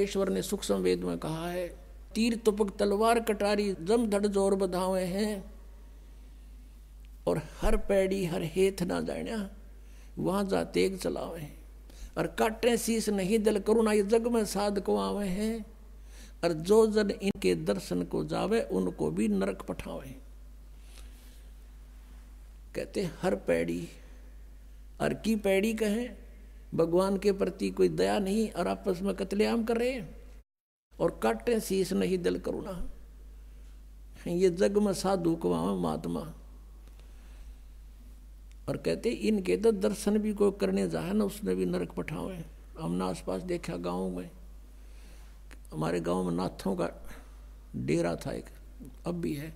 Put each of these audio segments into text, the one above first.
परमेश्वर ने सुख संवेद में कहा है तीर तुपक तलवार कटारी जम धड़ जोर बधावे हैं और हर पैड़ी हर हेथ ना जाने वहां जा तेग चलावे हैं और काटे शीस नहीं दल करुणा ये जग में साध को आवे हैं और जो जन इनके दर्शन को जावे उनको भी नरक पठावे कहते हर पैड़ी और की पैड़ी कहें भगवान के प्रति कोई दया नहीं और आपस में कतलेआम कर रहे हैं और काटे शीश नहीं दिल करुणा ये जग में साधु कवा महात्मा और कहते इनके तो दर्शन भी कोई करने जाए ना उसने भी नरक पठावे हमने आसपास देखा गाँव में हमारे गांव में नाथों का डेरा था एक अब भी है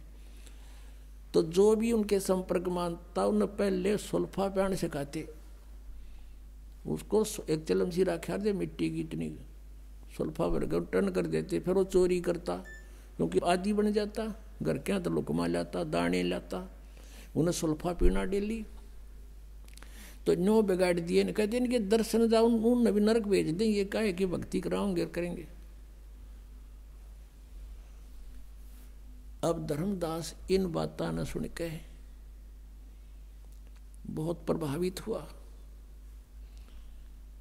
तो जो भी उनके संपर्क मानता उन्हें पहले सुल्फा प्याण सिखाते उसको एक चलम सी राख्या दे मिट्टी की इतनी सुल्फा भर कर टर्न कर देते फिर वो चोरी करता क्योंकि आदि बन जाता घर के तो लुकमा लाता दाने लाता उन्हें सुल्फा पीना डेली तो नो बिगाड़ दिए ना कहते इनके दर्शन जाओ उन नबी नरक भेज दें ये कहे कि भक्ति कराओगे करेंगे अब धर्मदास इन बातों न सुन के बहुत प्रभावित हुआ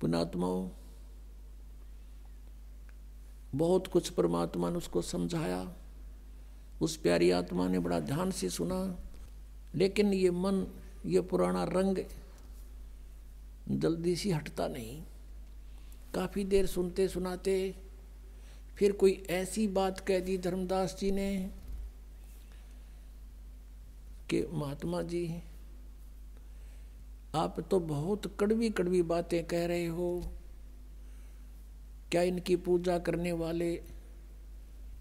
पुणात्माओं बहुत कुछ परमात्मा ने उसको समझाया उस प्यारी आत्मा ने बड़ा ध्यान से सुना लेकिन ये मन ये पुराना रंग जल्दी से हटता नहीं काफ़ी देर सुनते सुनाते फिर कोई ऐसी बात कह दी धर्मदास जी ने कि महात्मा जी आप तो बहुत कड़वी कड़वी बातें कह रहे हो क्या इनकी पूजा करने वाले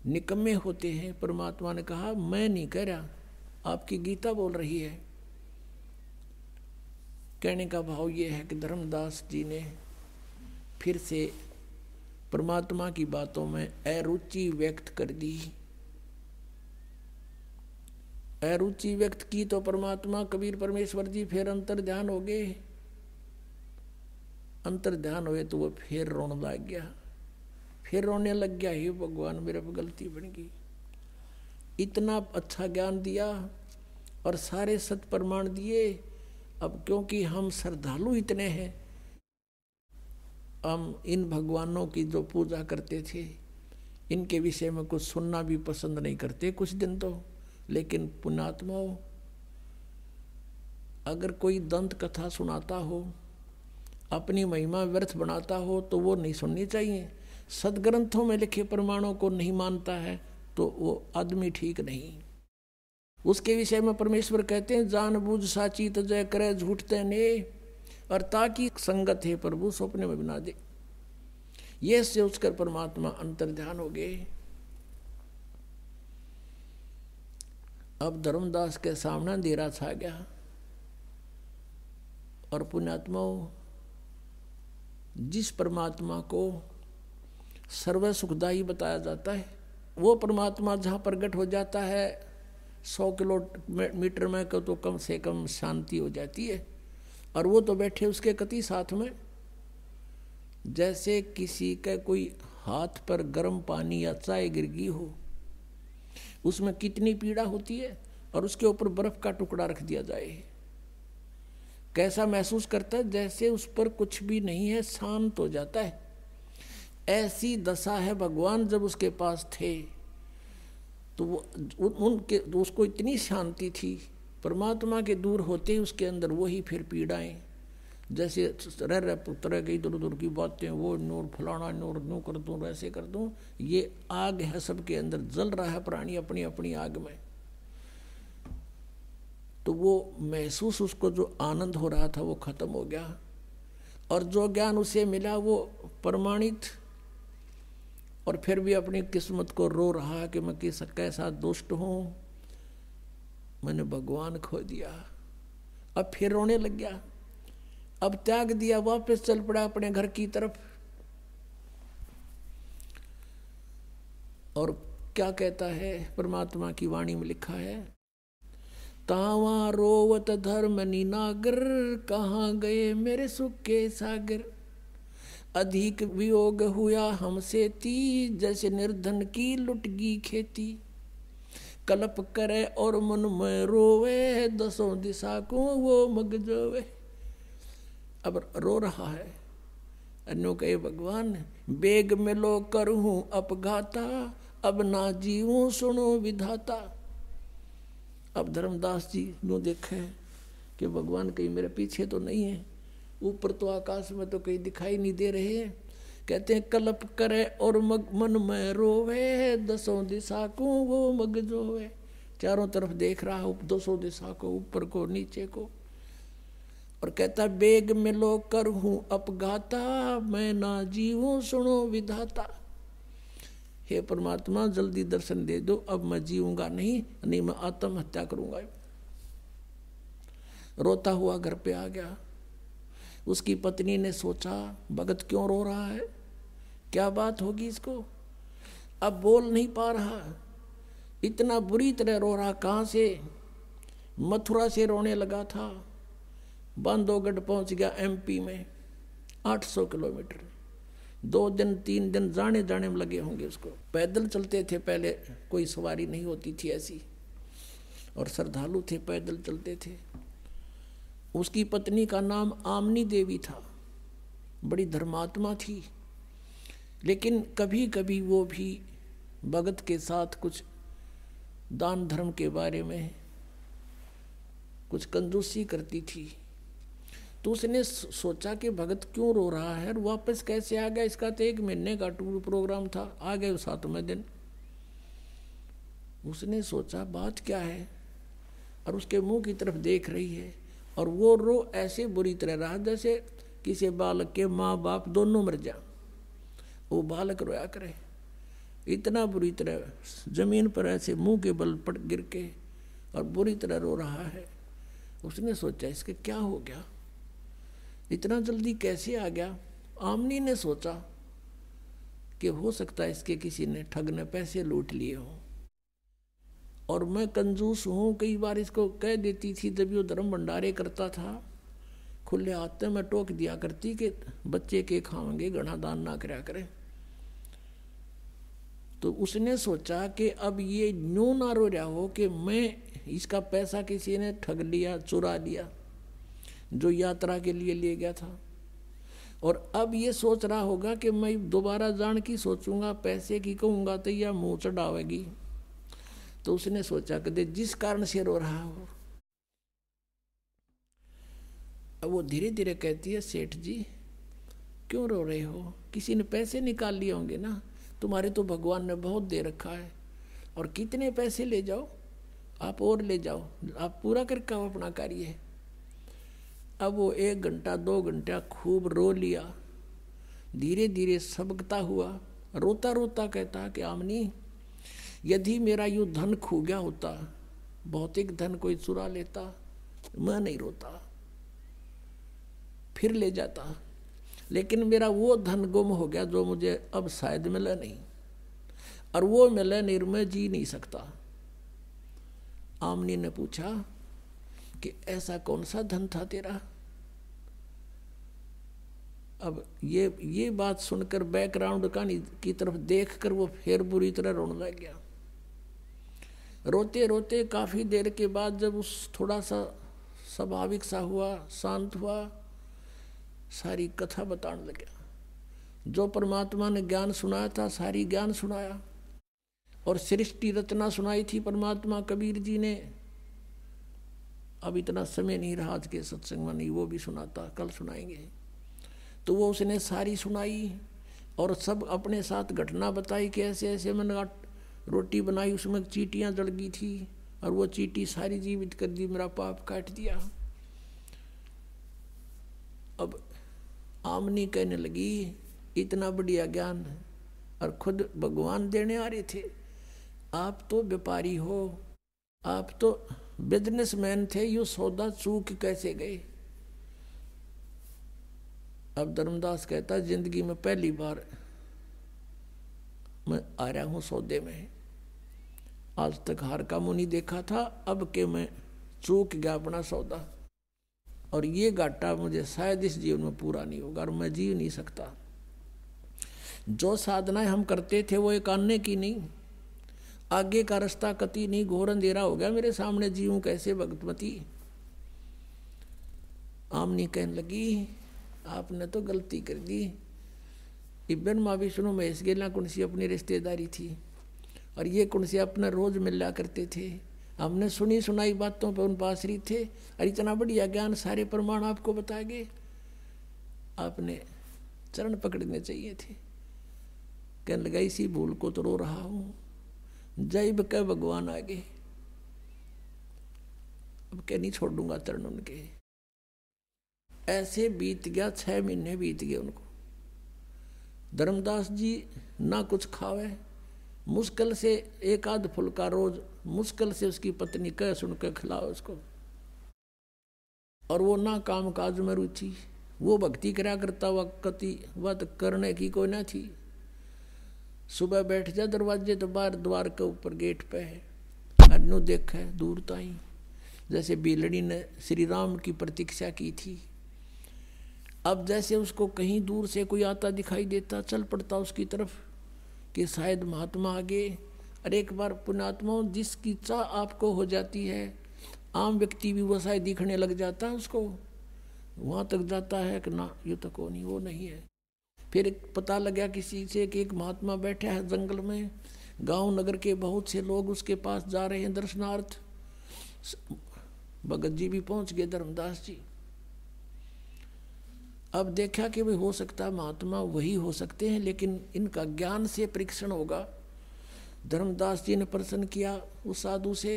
निकम्मे होते हैं परमात्मा ने कहा मैं नहीं कह रहा आपकी गीता बोल रही है कहने का भाव ये है कि धर्मदास जी ने फिर से परमात्मा की बातों में अरुचि व्यक्त कर दी अरुचि व्यक्त की तो परमात्मा कबीर परमेश्वर जी फिर अंतर ध्यान हो गए अंतर ध्यान हुए तो वो फिर रोन लग गया फिर रोने लग गया ही भगवान मेरे पर गलती बन गई इतना अच्छा ज्ञान दिया और सारे सत प्रमाण दिए अब क्योंकि हम श्रद्धालु इतने हैं हम इन भगवानों की जो पूजा करते थे इनके विषय में कुछ सुनना भी पसंद नहीं करते कुछ दिन तो लेकिन पुणात्माओं अगर कोई दंत कथा सुनाता हो अपनी महिमा व्यर्थ बनाता हो तो वो नहीं सुननी चाहिए सदग्रंथों में लिखे प्रमाणों को नहीं मानता है तो वो आदमी ठीक नहीं उसके विषय में परमेश्वर कहते हैं जानबूझ साची तजय करे झूठते ने और ताकि संगत है प्रभु सपने में बिना दे ये से उसकर परमात्मा अंतर ध्यान हो गए अब धर्मदास के सामने अंधेरा छा गया और पुण्यात्माओं जिस परमात्मा को सर्व सुखदायी बताया जाता है वो परमात्मा जहाँ प्रगट हो जाता है सौ किलोमीटर में को तो कम से कम शांति हो जाती है और वो तो बैठे उसके कति साथ में जैसे किसी का कोई हाथ पर गर्म पानी या चाय गिर गई हो उसमें कितनी पीड़ा होती है और उसके ऊपर बर्फ का टुकड़ा रख दिया जाए कैसा महसूस करता है जैसे उस पर कुछ भी नहीं है शांत हो जाता है ऐसी दशा है भगवान जब उसके पास थे तो वो उन, उनके तो उसको इतनी शांति थी परमात्मा के दूर होते ही उसके अंदर वही फिर पीड़ाएं जैसे रह रह तरह के इधर उधर की बातें वो नूर फलाना नूर नू कर दूँ वैसे कर दूँ ये आग है सबके अंदर जल रहा है प्राणी अपनी अपनी आग में तो वो महसूस उसको जो आनंद हो रहा था वो खत्म हो गया और जो ज्ञान उसे मिला वो प्रमाणित और फिर भी अपनी किस्मत को रो रहा कि मैं किस कैसा दुष्ट हूँ मैंने भगवान खो दिया अब फिर रोने लग गया अब त्याग दिया वापस चल पड़ा अपने घर की तरफ और क्या कहता है परमात्मा की वाणी में लिखा है तावा रोवत धर्म निनागर कहाँ गए मेरे सुख के सागर अधिक वियोग हुआ हमसे ती जैसे निर्धन की लुटगी खेती कलप करे और मन में रोवे दसों दिशा को वो मग जोवे अब रो रहा है अनु कहे भगवान बेग में लो करूँ अपघाता अब ना जीवू सुनो विधाता अब धर्मदास जी नो देखे कि भगवान कहीं मेरे पीछे तो नहीं है ऊपर तो आकाश में तो कहीं दिखाई नहीं दे रहे हैं कहते हैं कलप करे और मग मन में रोवे दसों दिशा को वो मग जो है चारों तरफ देख रहा है दसों दिशा को ऊपर को नीचे को और कहता बेग मिलो कर हूं अपगाता मैं ना जीवो सुनो विधाता हे परमात्मा जल्दी दर्शन दे दो अब मैं जीऊंगा नहीं नहीं मैं आत्महत्या करूंगा रोता हुआ घर पे आ गया उसकी पत्नी ने सोचा भगत क्यों रो रहा है क्या बात होगी इसको अब बोल नहीं पा रहा इतना बुरी तरह रो रहा कहाँ से मथुरा से रोने लगा था बांधोगढ़ पहुंच गया एमपी में 800 किलोमीटर दो दिन तीन दिन जाने जाने में लगे होंगे उसको पैदल चलते थे पहले कोई सवारी नहीं होती थी ऐसी और श्रद्धालु थे पैदल चलते थे उसकी पत्नी का नाम आमनी देवी था बड़ी धर्मात्मा थी लेकिन कभी कभी वो भी भगत के साथ कुछ दान धर्म के बारे में कुछ कंजूसी करती थी तो उसने सोचा कि भगत क्यों रो रहा है और वापस कैसे आ गया इसका तो एक महीने का टूर प्रोग्राम था आ गए सातवें दिन उसने सोचा बात क्या है और उसके मुंह की तरफ देख रही है और वो रो ऐसे बुरी तरह रहा जैसे किसी बालक के माँ बाप दोनों मर जा वो बालक रोया करे इतना बुरी तरह जमीन पर ऐसे मुंह के बल पट गिर के और बुरी तरह रो रहा है उसने सोचा इसके क्या हो गया इतना जल्दी कैसे आ गया आमनी ने सोचा कि हो सकता है इसके किसी ने ठग ने पैसे लूट लिए हों और मैं कंजूस हूँ कई बार इसको कह देती थी जब यो धर्म भंडारे करता था खुले हाथ में मैं टोक दिया करती कि बच्चे के खाओगे गणा दान ना करा करें तो उसने सोचा कि अब ये न्यू ना रो रहा हो कि मैं इसका पैसा किसी ने ठग लिया चुरा लिया जो यात्रा के लिए ले गया था और अब ये सोच रहा होगा कि मैं दोबारा जान की सोचूंगा पैसे की कहूँगा तो यह मुँह चढ़ावेगी तो उसने सोचा कि दे जिस कारण से रो रहा हो अब वो धीरे धीरे कहती है सेठ जी क्यों रो रहे हो किसी ने पैसे निकाल लिए होंगे ना तुम्हारे तो भगवान ने बहुत दे रखा है और कितने पैसे ले जाओ आप और ले जाओ आप पूरा करके अपना कार्य है अब वो एक घंटा दो घंटा खूब रो लिया धीरे धीरे सबकता हुआ रोता रोता कहता कि आमनी यदि मेरा यूँ धन खो गया होता भौतिक धन कोई चुरा लेता मैं नहीं रोता फिर ले जाता लेकिन मेरा वो धन गुम हो गया जो मुझे अब शायद मिला नहीं और वो मिला निर्मय जी नहीं सकता आमनी ने पूछा कि ऐसा कौन सा धन था तेरा अब ये ये बात सुनकर बैकग्राउंड कहानी की तरफ देख कर वो फिर बुरी तरह रोने लग गया रोते रोते काफ़ी देर के बाद जब उस थोड़ा सा स्वाभाविक सा हुआ शांत हुआ सारी कथा बताने लग गया जो परमात्मा ने ज्ञान सुनाया था सारी ज्ञान सुनाया और सृष्टि रचना सुनाई थी परमात्मा कबीर जी ने अब इतना समय नहीं रहा आज के सत्संग में नहीं वो भी सुनाता कल सुनाएंगे तो वो उसने सारी सुनाई और सब अपने साथ घटना बताई कि ऐसे ऐसे मैंने रोटी बनाई उसमें चीटियाँ जड़ गई थी और वो चीटी सारी जीवित कर दी मेरा पाप काट दिया अब आमनी कहने लगी इतना बढ़िया ज्ञान और खुद भगवान देने आ रहे थे आप तो व्यापारी हो आप तो बिजनेसमैन थे यो सौदा चूक कैसे गए अब धर्मदास कहता जिंदगी में पहली बार मैं आ रहा हूं सौदे में आज तक हार का मुनि देखा था अब के मैं चूक गया अपना सौदा और ये घाटा मुझे शायद इस जीवन में पूरा नहीं होगा और मैं जी नहीं सकता जो साधनाएं हम करते थे वो एक आने की नहीं आगे का रास्ता कति नहीं घोर अंधेरा हो गया मेरे सामने जीव कैसे भगतमती आमनी कहने लगी आपने तो गलती कर दी इबन माँ विष्णु महेश गेला कुंसी अपनी रिश्तेदारी थी और ये कुंसी अपना रोज मिला करते थे हमने सुनी सुनाई बातों पर उन आश्रित थे और इतना बढ़िया ज्ञान सारे प्रमाण आपको बता गए आपने चरण पकड़ने चाहिए थे कहने लगा इसी भूल को तो रो रहा हूँ जैब कह भगवान आगे अब कह नहीं छोड़ दूंगा चरण उनके ऐसे बीत गया छः महीने बीत गए उनको धर्मदास जी ना कुछ खावे मुश्किल से एक आध फुलका रोज मुश्किल से उसकी पत्नी कह सुन के खिलाओ उसको और वो ना काम काज में रुचि वो भक्ति करा करता हुआ कति वत करने की कोई ना थी सुबह बैठ जा दरवाजे तो बाहर द्वार के ऊपर गेट पे है अनु देखा है दूर ताई जैसे बिलड़ी ने श्री राम की प्रतीक्षा की थी अब जैसे उसको कहीं दूर से कोई आता दिखाई देता चल पड़ता उसकी तरफ कि शायद महात्मा आगे और एक बार पुणात्मा जिसकी चाह आपको हो जाती है आम व्यक्ति भी वह शायद दिखने लग जाता है उसको वहाँ तक जाता है कि ना ये तो कौन नहीं वो नहीं है फिर पता लगा किसी से कि एक महात्मा बैठा है जंगल में गांव नगर के बहुत से लोग उसके पास जा रहे हैं दर्शनार्थ भगत जी भी पहुँच गए धर्मदास जी अब देखा कि भाई हो सकता महात्मा वही हो सकते हैं लेकिन इनका ज्ञान से परीक्षण होगा धर्मदास जी ने प्रश्न किया उस साधु से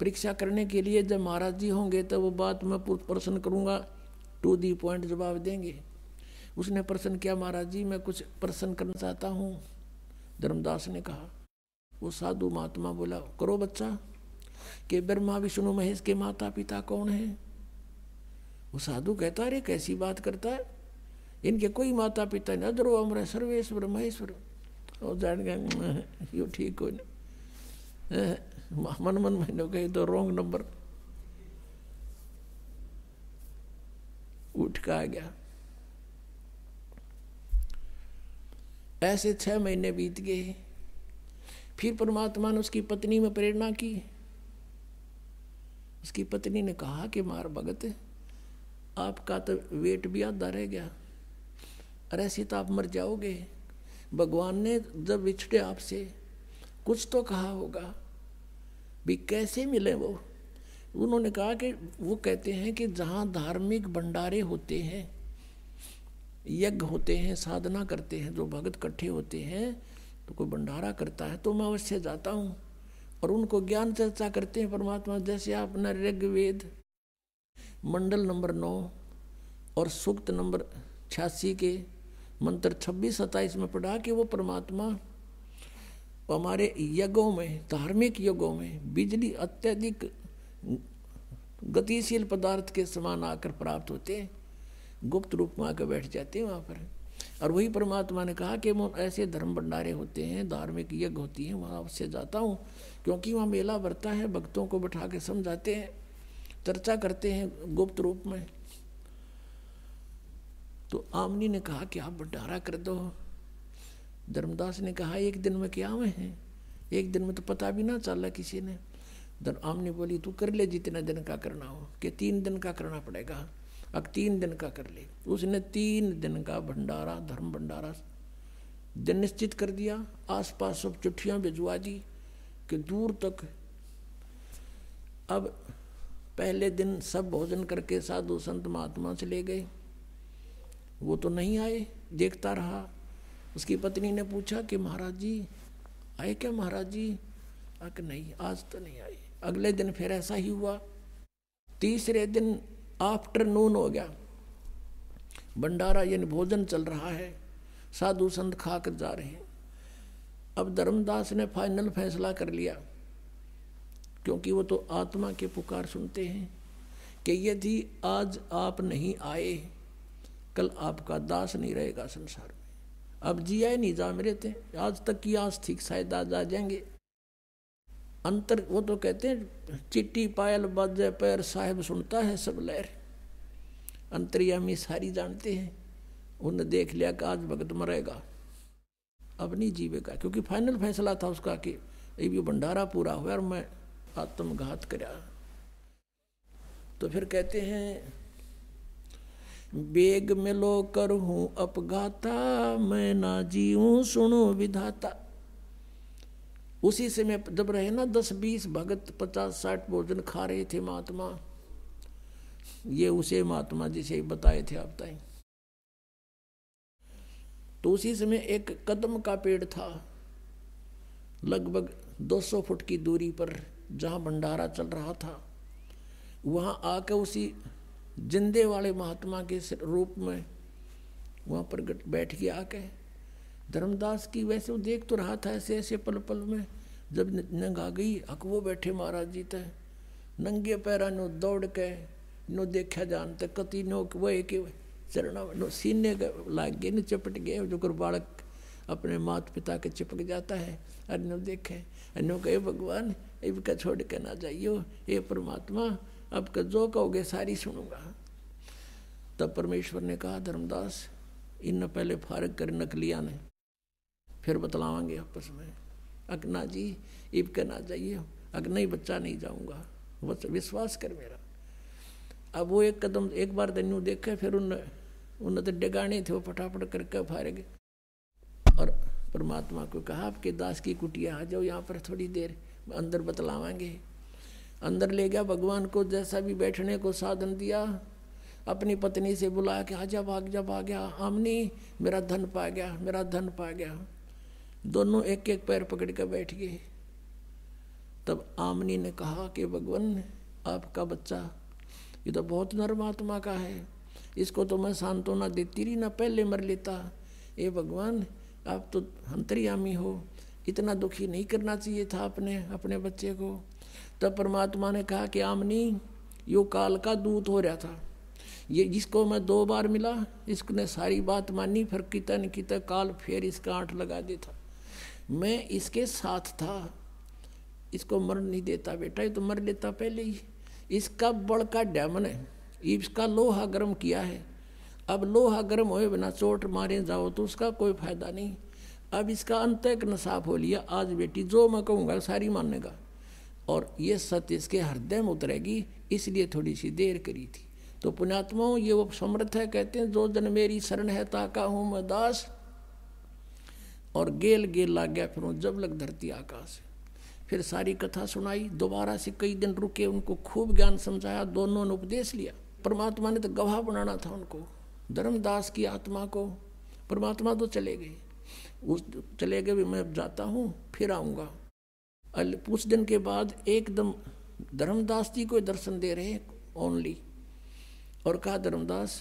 परीक्षा करने के लिए जब महाराज जी होंगे तब वो बात मैं प्रश्न करूँगा टू दी पॉइंट जवाब देंगे उसने प्रश्न किया महाराज जी मैं कुछ प्रश्न करना चाहता हूँ धर्मदास ने कहा वो साधु महात्मा बोला करो बच्चा कि ब्रह्मा विष्णु महेश के माता पिता कौन हैं वो साधु कहता अरे कैसी बात करता है इनके कोई माता पिता नहीं अदरो अमर सर्वेश्वर महेश्वर और जान गए हम्म, यू ठीक हो हम्म, मन मन महीने कहे तो रोंग नंबर उठ का आ गया ऐसे छह महीने बीत गए फिर परमात्मा ने उसकी पत्नी में प्रेरणा की उसकी पत्नी ने कहा कि मार भगत है आपका तो वेट भी आधा रह गया अरे ऐसी तो आप मर जाओगे भगवान ने जब बिछड़े आपसे कुछ तो कहा होगा भी कैसे मिले वो उन्होंने कहा कि वो कहते हैं कि जहाँ धार्मिक भंडारे होते हैं यज्ञ होते हैं साधना करते हैं जो भगत इकट्ठे होते हैं तो कोई भंडारा करता है तो मैं अवश्य जाता हूँ और उनको ज्ञान चर्चा करते हैं परमात्मा जैसे आप न ऋग्वेद मंडल नंबर नौ और सूक्त नंबर छियासी के मंत्र छब्बीस सत्ताईस में पढ़ा कि वो परमात्मा हमारे यज्ञों में धार्मिक यज्ञों में बिजली अत्यधिक गतिशील पदार्थ के समान आकर प्राप्त होते हैं गुप्त रूप में आकर बैठ जाते हैं वहाँ पर और वही परमात्मा ने कहा कि ऐसे धर्म भंडारे होते हैं धार्मिक यज्ञ होती हैं वहाँ से जाता हूँ क्योंकि वहाँ मेला बढ़ता है भक्तों को बैठा के समझाते हैं चर्चा करते हैं गुप्त रूप में तो आमनी ने कहा कि आप भंडारा कर दो धर्मदास ने कहा एक दिन में क्या हुए हैं एक दिन में तो पता भी ना चला किसी ने धन आमनी बोली तू कर ले जितने दिन का करना हो कि तीन दिन का करना पड़ेगा अब तीन दिन का कर ले उसने तीन दिन का भंडारा धर्म भंडारा दिन निश्चित कर दिया आसपास सब चिट्ठियाँ भिजवा दी कि दूर तक अब पहले दिन सब भोजन करके साधु संत महात्मा चले गए वो तो नहीं आए देखता रहा उसकी पत्नी ने पूछा कि महाराज जी आए क्या महाराज जी अक नहीं आज तो नहीं आए अगले दिन फिर ऐसा ही हुआ तीसरे दिन आफ्टरनून हो गया भंडारा यानी भोजन चल रहा है साधु संत खा कर जा रहे हैं अब धर्मदास ने फाइनल फैसला कर लिया क्योंकि वो तो आत्मा के पुकार सुनते हैं कि यदि आज आप नहीं आए कल आपका दास नहीं रहेगा संसार में अब जिया नहीं जा मेरे थे आज तक की आज ठीक शायद आज आ जाएंगे अंतर वो तो कहते हैं चिट्टी पायल बाजे पैर साहेब सुनता है सब लहर अंतरियामी सारी जानते हैं उन्हें देख लिया कि आज भगत मरेगा अब नहीं जीवेगा क्योंकि फाइनल फैसला था उसका कि ये भी भंडारा पूरा हुआ और मैं आत्मघात करा तो फिर कहते हैं बेग मिलो कर हूं अपघाता मैं ना जीऊँ सुनो विधाता उसी समय जब रहे ना दस बीस भगत पचास साठ भोजन खा रहे थे महात्मा ये उसे महात्मा जी से बताए थे आप ताई तो उसी समय एक कदम का पेड़ था लगभग 200 फुट की दूरी पर जहाँ भंडारा चल रहा था वहाँ आकर उसी जिंदे वाले महात्मा के रूप में वहाँ पर बैठ के आके धर्मदास की वैसे वो देख तो रहा था ऐसे ऐसे पल पल में जब नंग आ गई अक वो बैठे महाराज जी थे नंगे पैरा नो दौड़ के नो देखा जानते कति नो वो एक चरणा नो सीने लाग गए न चपट गए जो कर बालक अपने माता पिता के चिपक जाता है अरे नो देखे नो कहे भगवान इनका छोड़ के ना जाइयो हे परमात्मा आपका जो कहोगे सारी सुनूंगा तब परमेश्वर ने कहा धर्मदास इन पहले फारग कर नकलिया ने फिर बतलावांगे आपस में अकना जी इब के ना जाइए अकना ही बच्चा नहीं जाऊंगा विश्वास कर मेरा अब वो एक कदम एक बार तेनू तो देखे फिर उन उन्हें तो डिगाने थे वो फटाफट करके फारे और परमात्मा को कहा आपके दास की कुटिया आ जाओ यहाँ पर थोड़ी देर अंदर बतलावेंगे अंदर ले गया भगवान को जैसा भी बैठने को साधन दिया अपनी पत्नी से बुलाया कि आजा भाग जा भाग गया आमनी मेरा धन पा गया मेरा धन पा गया दोनों एक एक पैर पकड़ कर बैठ गए तब आमनी ने कहा कि भगवान आपका बच्चा ये तो बहुत नर्म आत्मा का है इसको तो मैं सांत्वना देती रही ना पहले मर लेता ए भगवान आप तो अंतर्यामी हो इतना दुखी नहीं करना चाहिए था अपने अपने बच्चे को तब परमात्मा ने कहा कि आमनी यो काल का दूत हो रहा था ये जिसको मैं दो बार मिला इसने सारी बात मानी फिर किता न किता काल फिर इसका आठ लगा देता मैं इसके साथ था इसको मर नहीं देता बेटा ये तो मर लेता पहले ही इसका बड़ का डैमन है इसका लोहा गर्म किया है अब लोहा गर्म होए बिना चोट मारे जाओ तो उसका कोई फायदा नहीं अब इसका अंत न साफ हो लिया आज बेटी जो मैं कहूँगा सारी माननेगा और ये सत्य इसके हृदय में उतरेगी इसलिए थोड़ी सी देर करी थी तो पुण्यात्माओं ये वो समर्थ है कहते हैं जो जन मेरी शरण है ताका हूँ मैं दास और गेल गेल लाग गया फिर जब लग धरती आकाश फिर सारी कथा सुनाई दोबारा से कई दिन रुके उनको खूब ज्ञान समझाया दोनों ने उपदेश लिया परमात्मा ने तो गवाह बनाना था उनको धर्मदास की आत्मा को परमात्मा तो चले गए उस चले गए भी मैं जाता हूँ फिर आऊँगा कुछ दिन के बाद एकदम धर्मदास जी को दर्शन दे रहे हैं ओनली और कहा धर्मदास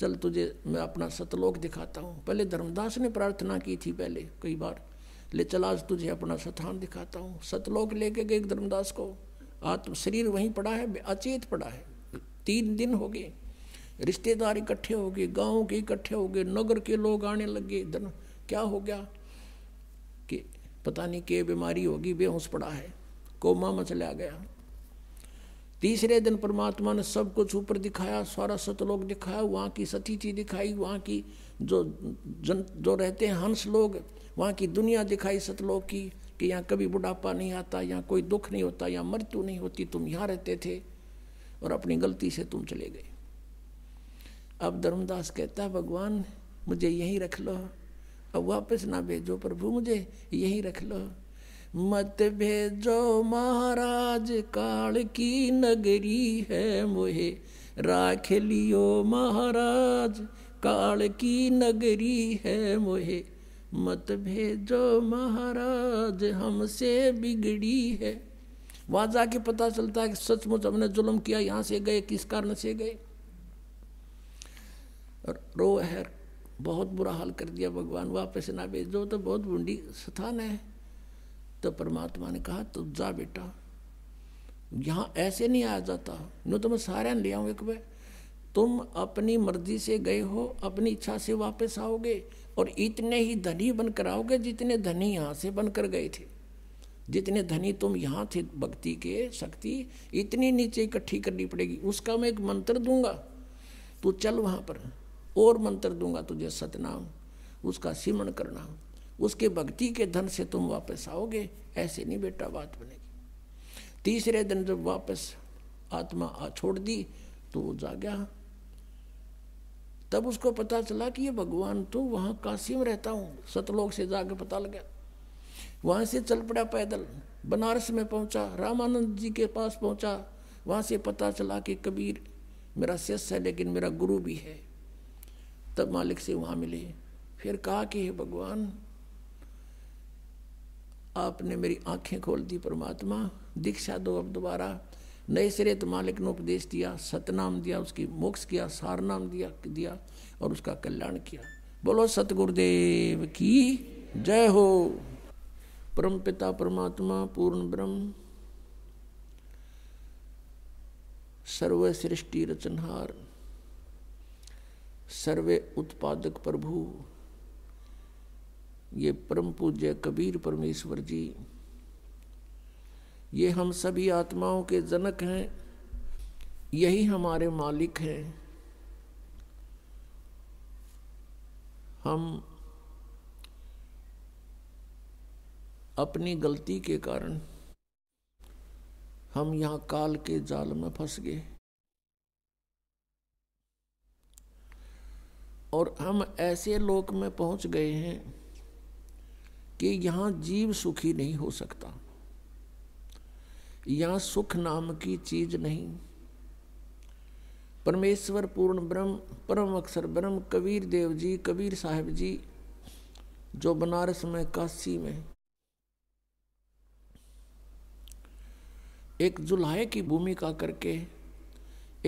चल तुझे मैं अपना सतलोक दिखाता हूँ पहले धर्मदास ने प्रार्थना की थी पहले कई बार ले चल आज तुझे अपना स्थान दिखाता हूँ सतलोक लेके गए धर्मदास को आत्म तो शरीर वहीं पड़ा है अचेत पड़ा है तीन दिन हो गए रिश्तेदार इकट्ठे हो गए गाँव के इकट्ठे हो गए नगर के लोग आने लग गए क्या हो गया कि पता नहीं के बीमारी होगी बेहोश पड़ा है कोमा में चला गया तीसरे दिन परमात्मा ने सब कुछ ऊपर दिखाया सारा सतलोक दिखाया वहाँ की सतीथि दिखाई वहाँ की जो जन जो रहते हैं हंस लोग वहाँ की दुनिया दिखाई सतलोक की कि यहाँ कभी बुढ़ापा नहीं आता यहाँ कोई दुख नहीं होता यहाँ मृत्यु नहीं होती तुम यहाँ रहते थे और अपनी गलती से तुम चले गए अब धर्मदास कहता है भगवान मुझे यहीं रख लो अब वापस ना भेजो प्रभु मुझे यही रख लो मत भेजो महाराज काल की नगरी है मोहे राख लियो महाराज काल की नगरी है मोहे मत भेजो महाराज हमसे बिगड़ी है वहां जाके पता चलता है कि सचमुच हमने जुल्म किया यहाँ से गए किस कारण से गए रो है बहुत बुरा हाल कर दिया भगवान वापस ना भेज दो तो बहुत बूंदी स्थान है तो परमात्मा ने कहा तू जा बेटा यहाँ ऐसे नहीं आ जाता न तो मैं सारे ले आऊँ एक बार तुम अपनी मर्जी से गए हो अपनी इच्छा से वापस आओगे और इतने ही धनी बनकर आओगे जितने धनी यहाँ से बनकर गए थे जितने धनी तुम यहाँ थे भक्ति के शक्ति इतनी नीचे इकट्ठी करनी पड़ेगी उसका मैं एक मंत्र दूंगा तू चल वहाँ पर और मंत्र दूंगा तुझे सतनाम उसका सिमरण करना उसके भक्ति के धन से तुम वापस आओगे ऐसे नहीं बेटा बात बनेगी तीसरे दिन जब वापस आत्मा आ छोड़ दी तो वो जा गया तब उसको पता चला कि ये भगवान तो वहां काशी में रहता हूं सतलोक से जाकर पता लग गया वहां से चल पड़ा पैदल बनारस में पहुंचा रामानंद जी के पास पहुंचा वहां से पता चला कि कबीर मेरा शिष्य है लेकिन मेरा गुरु भी है तब मालिक से वहां मिले फिर कहा कि हे भगवान आपने मेरी आंखें खोल दी परमात्मा दीक्षा दो अब दोबारा नए सिरे तो मालिक ने उपदेश दिया सतनाम दिया उसकी मोक्ष किया नाम दिया दिया और उसका कल्याण किया बोलो सतगुरुदेव की जय हो परम पिता परमात्मा पूर्ण ब्रह्म सर्व सृष्टि रचनहार सर्वे उत्पादक प्रभु ये परम पूज्य कबीर परमेश्वर जी ये हम सभी आत्माओं के जनक हैं यही हमारे मालिक हैं हम अपनी गलती के कारण हम यहाँ काल के जाल में फंस गए और हम ऐसे लोक में पहुंच गए हैं कि यहाँ जीव सुखी नहीं हो सकता यहाँ सुख नाम की चीज नहीं परमेश्वर पूर्ण ब्रह्म परम अक्षर ब्रह्म कबीर देव जी कबीर साहब जी जो बनारस में काशी में एक जुलाहे की भूमिका करके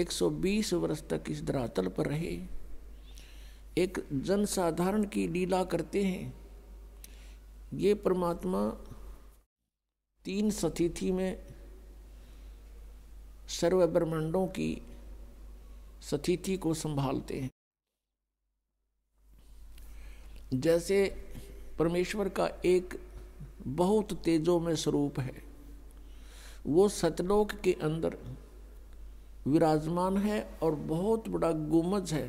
120 वर्ष तक इस धरातल पर रहे एक जनसाधारण की लीला करते हैं ये परमात्मा तीन सतिथि में सर्व ब्रह्मांडों की सतिथि को संभालते हैं जैसे परमेश्वर का एक बहुत तेजोमय में स्वरूप है वो सतलोक के अंदर विराजमान है और बहुत बड़ा गुमज है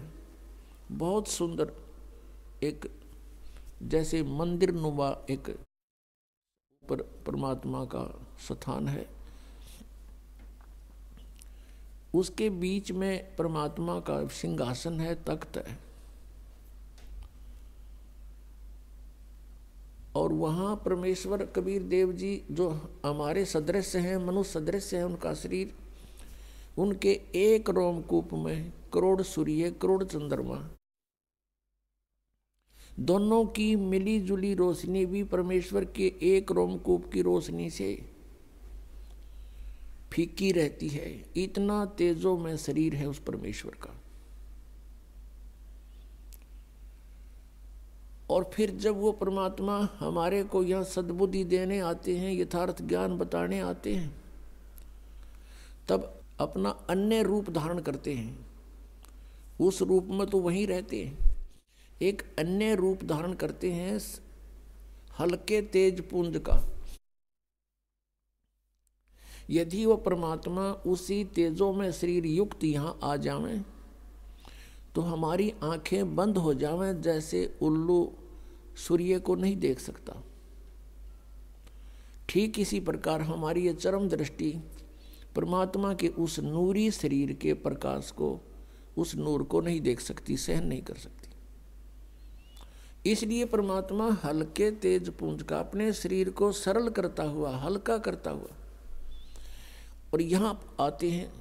बहुत सुंदर एक जैसे मंदिर नुमा एक पर परमात्मा का स्थान है उसके बीच में परमात्मा का सिंहासन है तख्त है और वहाँ परमेश्वर कबीर देव जी जो हमारे सदृश हैं मनुष्य सदृश हैं उनका शरीर उनके एक रोमकूप में करोड़ सूर्य करोड़ चंद्रमा दोनों की मिली जुली रोशनी भी परमेश्वर के एक रोमकूप की रोशनी से फीकी रहती है इतना तेजो में शरीर है उस परमेश्वर का और फिर जब वो परमात्मा हमारे को यहाँ सद्बुद्धि देने आते हैं यथार्थ ज्ञान बताने आते हैं तब अपना अन्य रूप धारण करते हैं उस रूप में तो वहीं रहते हैं एक अन्य रूप धारण करते हैं हल्के तेज पुंज का यदि वह परमात्मा उसी तेजो में शरीर युक्त यहां आ जावे तो हमारी आंखें बंद हो जावे जैसे उल्लू सूर्य को नहीं देख सकता ठीक इसी प्रकार हमारी ये चरम दृष्टि परमात्मा के उस नूरी शरीर के प्रकाश को उस नूर को नहीं देख सकती सहन नहीं कर सकती इसलिए परमात्मा हल्के तेज पूंज का अपने शरीर को सरल करता हुआ हल्का करता हुआ और यहाँ आते हैं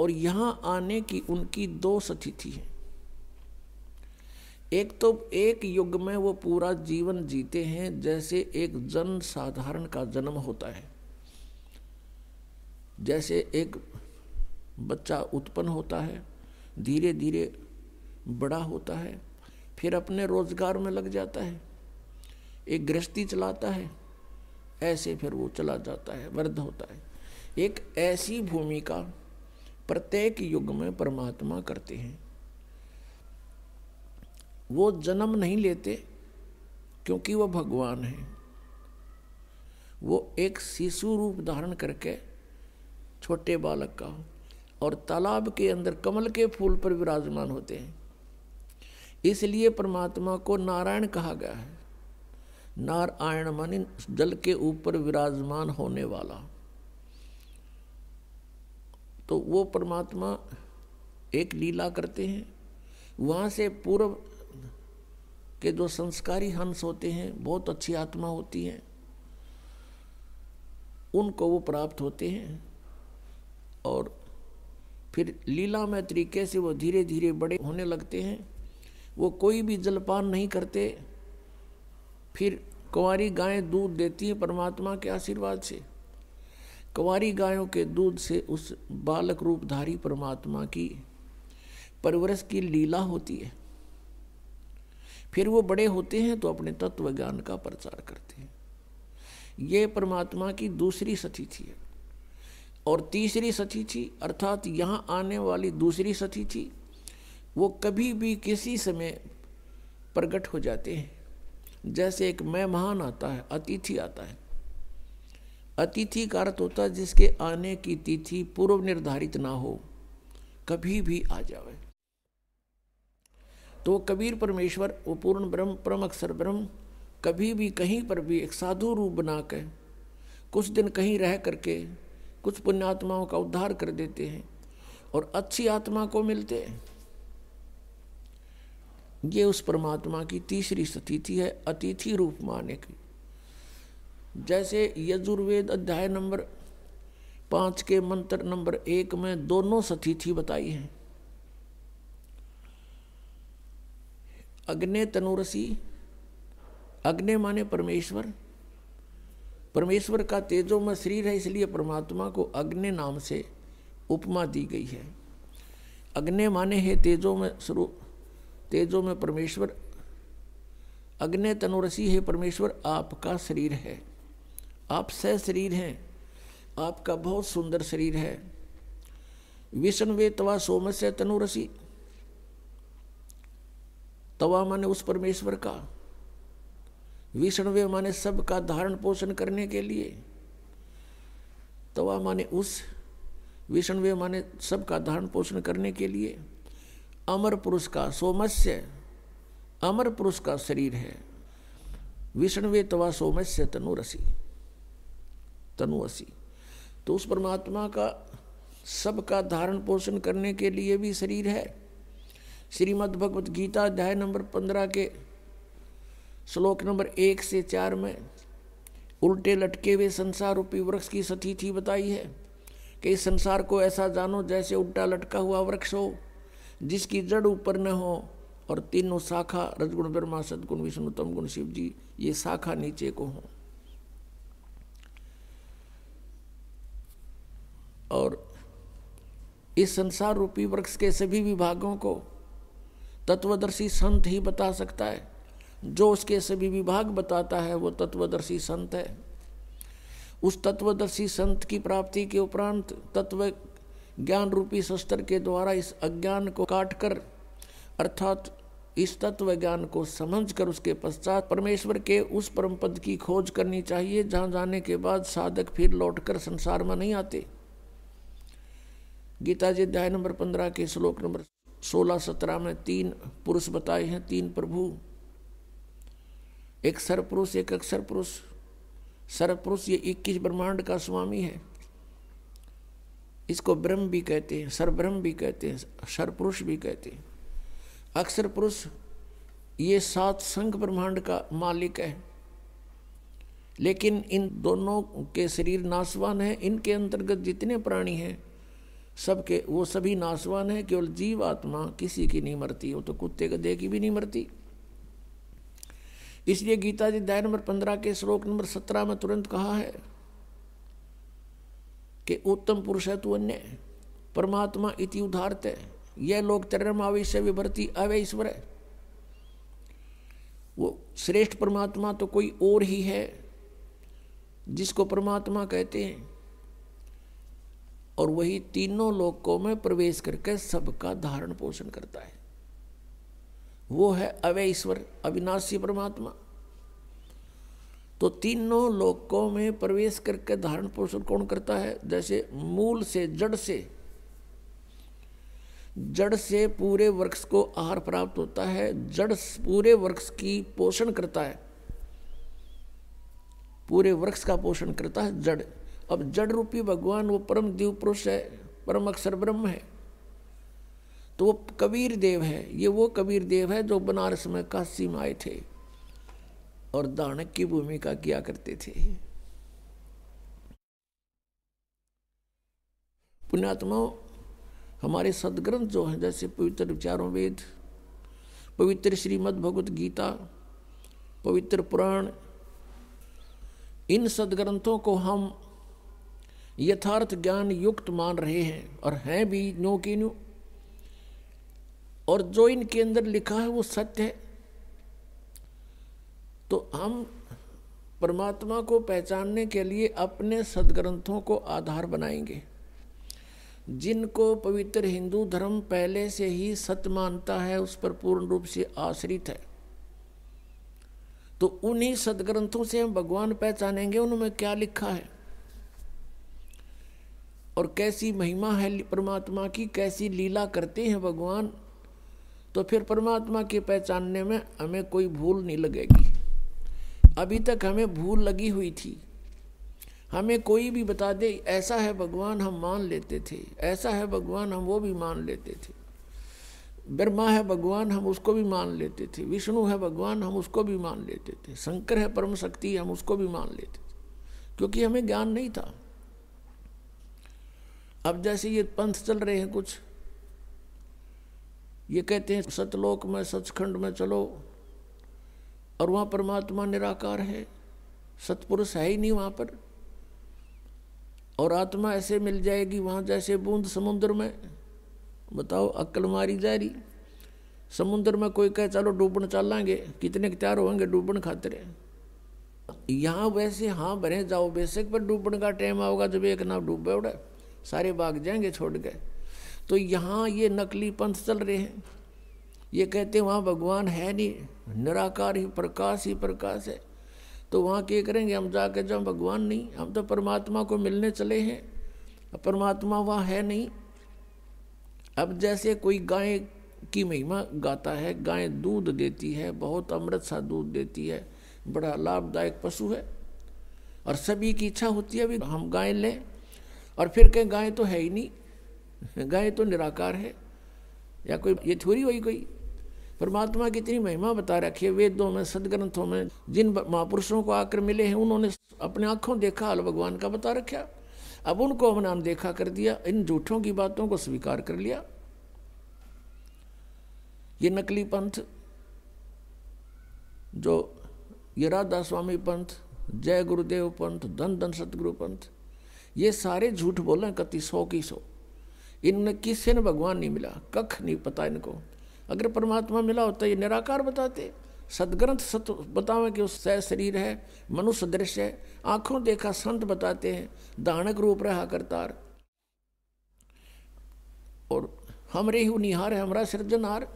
और यहाँ आने की उनकी दो स्थिति है एक तो एक युग में वो पूरा जीवन जीते हैं जैसे एक जन साधारण का जन्म होता है जैसे एक बच्चा उत्पन्न होता है धीरे धीरे बड़ा होता है फिर अपने रोजगार में लग जाता है एक गृहस्थी चलाता है ऐसे फिर वो चला जाता है वृद्ध होता है एक ऐसी भूमिका प्रत्येक युग में परमात्मा करते हैं वो जन्म नहीं लेते क्योंकि वो भगवान है वो एक शिशु रूप धारण करके छोटे बालक का और तालाब के अंदर कमल के फूल पर विराजमान होते हैं इसलिए परमात्मा को नारायण कहा गया है नारायण माने जल के ऊपर विराजमान होने वाला तो वो परमात्मा एक लीला करते हैं वहाँ से पूर्व के जो संस्कारी हंस होते हैं बहुत अच्छी आत्मा होती है उनको वो प्राप्त होते हैं और फिर लीला में तरीके से वो धीरे धीरे बड़े होने लगते हैं वो कोई भी जलपान नहीं करते फिर कुंवारी गायें दूध देती हैं परमात्मा के आशीर्वाद से कुंवारी गायों के दूध से उस बालक रूपधारी परमात्मा की परवरस की लीला होती है फिर वो बड़े होते हैं तो अपने तत्व ज्ञान का प्रचार करते हैं ये परमात्मा की दूसरी सती थी और तीसरी सती थी अर्थात यहाँ आने वाली दूसरी सती थी वो कभी भी किसी समय प्रकट हो जाते हैं जैसे एक मेहमान आता है अतिथि आता है अतिथि का अर्थ होता है जिसके आने की तिथि पूर्व निर्धारित ना हो कभी भी आ जावे तो कबीर परमेश्वर वो पूर्ण ब्रह्म परम अक्षर ब्रह्म कभी भी कहीं पर भी एक साधु रूप बना कर कुछ दिन कहीं रह करके कुछ पुण्यात्माओं का उद्धार कर देते हैं और अच्छी आत्मा को मिलते हैं ये उस परमात्मा की तीसरी स्थिति है अतिथि रूप माने की जैसे यजुर्वेद अध्याय नंबर पांच के मंत्र नंबर एक में दोनों स्थिति बताई हैं अग्नि तनुरसी अग्नि माने परमेश्वर परमेश्वर का तेजोमय शरीर है इसलिए परमात्मा को अग्नि नाम से उपमा दी गई है अग्नि माने है तेजोमय स्वरूप तेजो में परमेश्वर अग्नि तनुरसी है परमेश्वर आपका शरीर है आप सह शरीर हैं आपका बहुत सुंदर शरीर है विष्णु वे तवा सोमस्य तनुरसी तवा माने उस परमेश्वर का वे माने सब का धारण पोषण करने के लिए तवा माने उस वे माने सब का धारण पोषण करने के लिए अमर पुरुष का सोमस्य अमर पुरुष का शरीर है विष्णवे तवा सोमस्य तनुरसी तनुअसी तो उस परमात्मा का सबका धारण पोषण करने के लिए भी शरीर है श्रीमद् भगवत गीता अध्याय नंबर पंद्रह के श्लोक नंबर एक से चार में उल्टे लटके हुए संसार रूपी वृक्ष की सती थी बताई है कि इस संसार को ऐसा जानो जैसे उल्टा लटका हुआ वृक्ष हो जिसकी जड़ ऊपर न हो और तीनों शाखा रजगुण ब्रह्मा सदगुण विष्णु तम गुण शिव जी ये शाखा नीचे को हो और इस संसार रूपी वृक्ष के सभी विभागों को तत्वदर्शी संत ही बता सकता है जो उसके सभी विभाग बताता है वो तत्वदर्शी संत है उस तत्वदर्शी संत की प्राप्ति के उपरांत तत्व ज्ञान रूपी शस्त्र के द्वारा इस अज्ञान को काटकर अर्थात इस तत्व ज्ञान को समझ कर उसके पश्चात परमेश्वर के उस परम पद की खोज करनी चाहिए जहां जाने के बाद साधक फिर लौटकर संसार में नहीं आते गीता जी अध्याय नंबर पंद्रह के श्लोक नंबर सोलह सत्रह में तीन पुरुष बताए हैं तीन प्रभु एक सर्वपुरुष एक अक्षर पुरुष सर्वपुरुष ये इक्कीस ब्रह्मांड का स्वामी है इसको ब्रह्म भी कहते हैं सरब्रह्म भी कहते हैं सरपुरुष भी कहते हैं अक्सर पुरुष ये सात संघ ब्रह्मांड का मालिक है लेकिन इन दोनों के शरीर नासवान है इनके अंतर्गत जितने प्राणी हैं सबके वो सभी नासवान है केवल जीव आत्मा किसी की नहीं मरती वो तो कुत्ते दे की भी नहीं मरती इसलिए गीता जी दया नंबर पंद्रह के श्लोक नंबर सत्रह में तुरंत कहा है कि उत्तम पुरुष है तू अन्य परमात्मा इति उदारत है यह लोग चरम आवेश विभरती अवैश्वर है वो श्रेष्ठ परमात्मा तो कोई और ही है जिसको परमात्मा कहते हैं और वही तीनों लोकों में प्रवेश करके सबका धारण पोषण करता है वो है अवय ईश्वर अविनाशी परमात्मा तो तीनों लोकों में प्रवेश करके धारण पोषण कौन करता है जैसे मूल से जड़ से जड़ से पूरे वृक्ष को आहार प्राप्त होता है जड़ पूरे वृक्ष की पोषण करता है पूरे वृक्ष का पोषण करता है जड़ अब जड़ रूपी भगवान वो परम दिव पुरुष है परम अक्षर ब्रह्म है तो वो कबीर देव है ये वो कबीर देव है जो बनारस में काशी में आए थे और दानक की भूमिका किया करते थे पुण्यात्मा हमारे सदग्रंथ जो है जैसे पवित्र विचारों वेद पवित्र श्रीमद् भगवत गीता पवित्र पुराण इन सदग्रंथों को हम यथार्थ ज्ञान युक्त मान रहे हैं और हैं भी नो की नो और जो इनके अंदर लिखा है वो सत्य है तो हम परमात्मा को पहचानने के लिए अपने सदग्रंथों को आधार बनाएंगे जिनको पवित्र हिंदू धर्म पहले से ही सत्य मानता है उस पर पूर्ण रूप से आश्रित है तो उन्हीं सदग्रंथों से हम भगवान पहचानेंगे उनमें क्या लिखा है और कैसी महिमा है परमात्मा की कैसी लीला करते हैं भगवान तो फिर परमात्मा के पहचानने में हमें कोई भूल नहीं लगेगी अभी तक हमें भूल लगी हुई थी हमें कोई भी बता दे ऐसा है भगवान हम मान लेते थे ऐसा है भगवान हम वो भी मान लेते थे ब्रह्मा है भगवान हम उसको भी मान लेते थे विष्णु है भगवान हम उसको भी मान लेते थे शंकर है परम शक्ति हम उसको भी मान लेते थे क्योंकि हमें ज्ञान नहीं था अब जैसे ये पंथ चल रहे हैं कुछ ये कहते हैं सतलोक में सचखंड में चलो और वहाँ परमात्मा निराकार है सतपुरुष है ही नहीं वहाँ पर और आत्मा ऐसे मिल जाएगी वहाँ जैसे बूंद समुद्र में बताओ अक्ल मारी जा रही समुद्र में कोई कहे चलो डूबण चल लाएंगे कितने तैयार होंगे डूबण खातरे यहाँ वैसे हाँ भरे जाओ बेशक पर डूबण का टाइम आओगा जब एक नाव डूबे उड़े सारे भाग जाएंगे छोड़ गए तो यहाँ ये नकली पंथ चल रहे हैं ये कहते हैं वहाँ भगवान है नहीं निराकार ही प्रकाश ही प्रकाश है तो वहाँ क्या करेंगे हम जाके जब भगवान नहीं हम तो परमात्मा को मिलने चले हैं परमात्मा वहाँ है नहीं अब जैसे कोई गाय की महिमा गाता है गाय दूध देती है बहुत अमृत सा दूध देती है बड़ा लाभदायक पशु है और सभी की इच्छा होती है भी हम गाय लें और फिर कहें गाय तो है ही नहीं गाय तो निराकार है या कोई ये थोड़ी हुई कोई परमात्मा की इतनी महिमा बता रखी है वेदों में सदग्रंथों में जिन महापुरुषों को आकर मिले हैं उन्होंने अपने आँखों देखा हाल भगवान का बता रखा अब उनको हमने अनदेखा कर दिया इन झूठों की बातों को स्वीकार कर लिया ये नकली पंथ जो ये राधा स्वामी पंथ जय गुरुदेव पंथ धन धन सतगुरु पंथ ये सारे झूठ बोले कति सौ की सौ इन किसी ने भगवान नहीं मिला कख नहीं पता इनको अगर परमात्मा मिला होता ये निराकार बताते सदग्रंथ सत बतावे कि सह शरीर है मनुष्य दृश्य है आंखों देखा संत बताते हैं दानक रूप रहा करतार और हम रे हु निहार है हमारा सृजनहार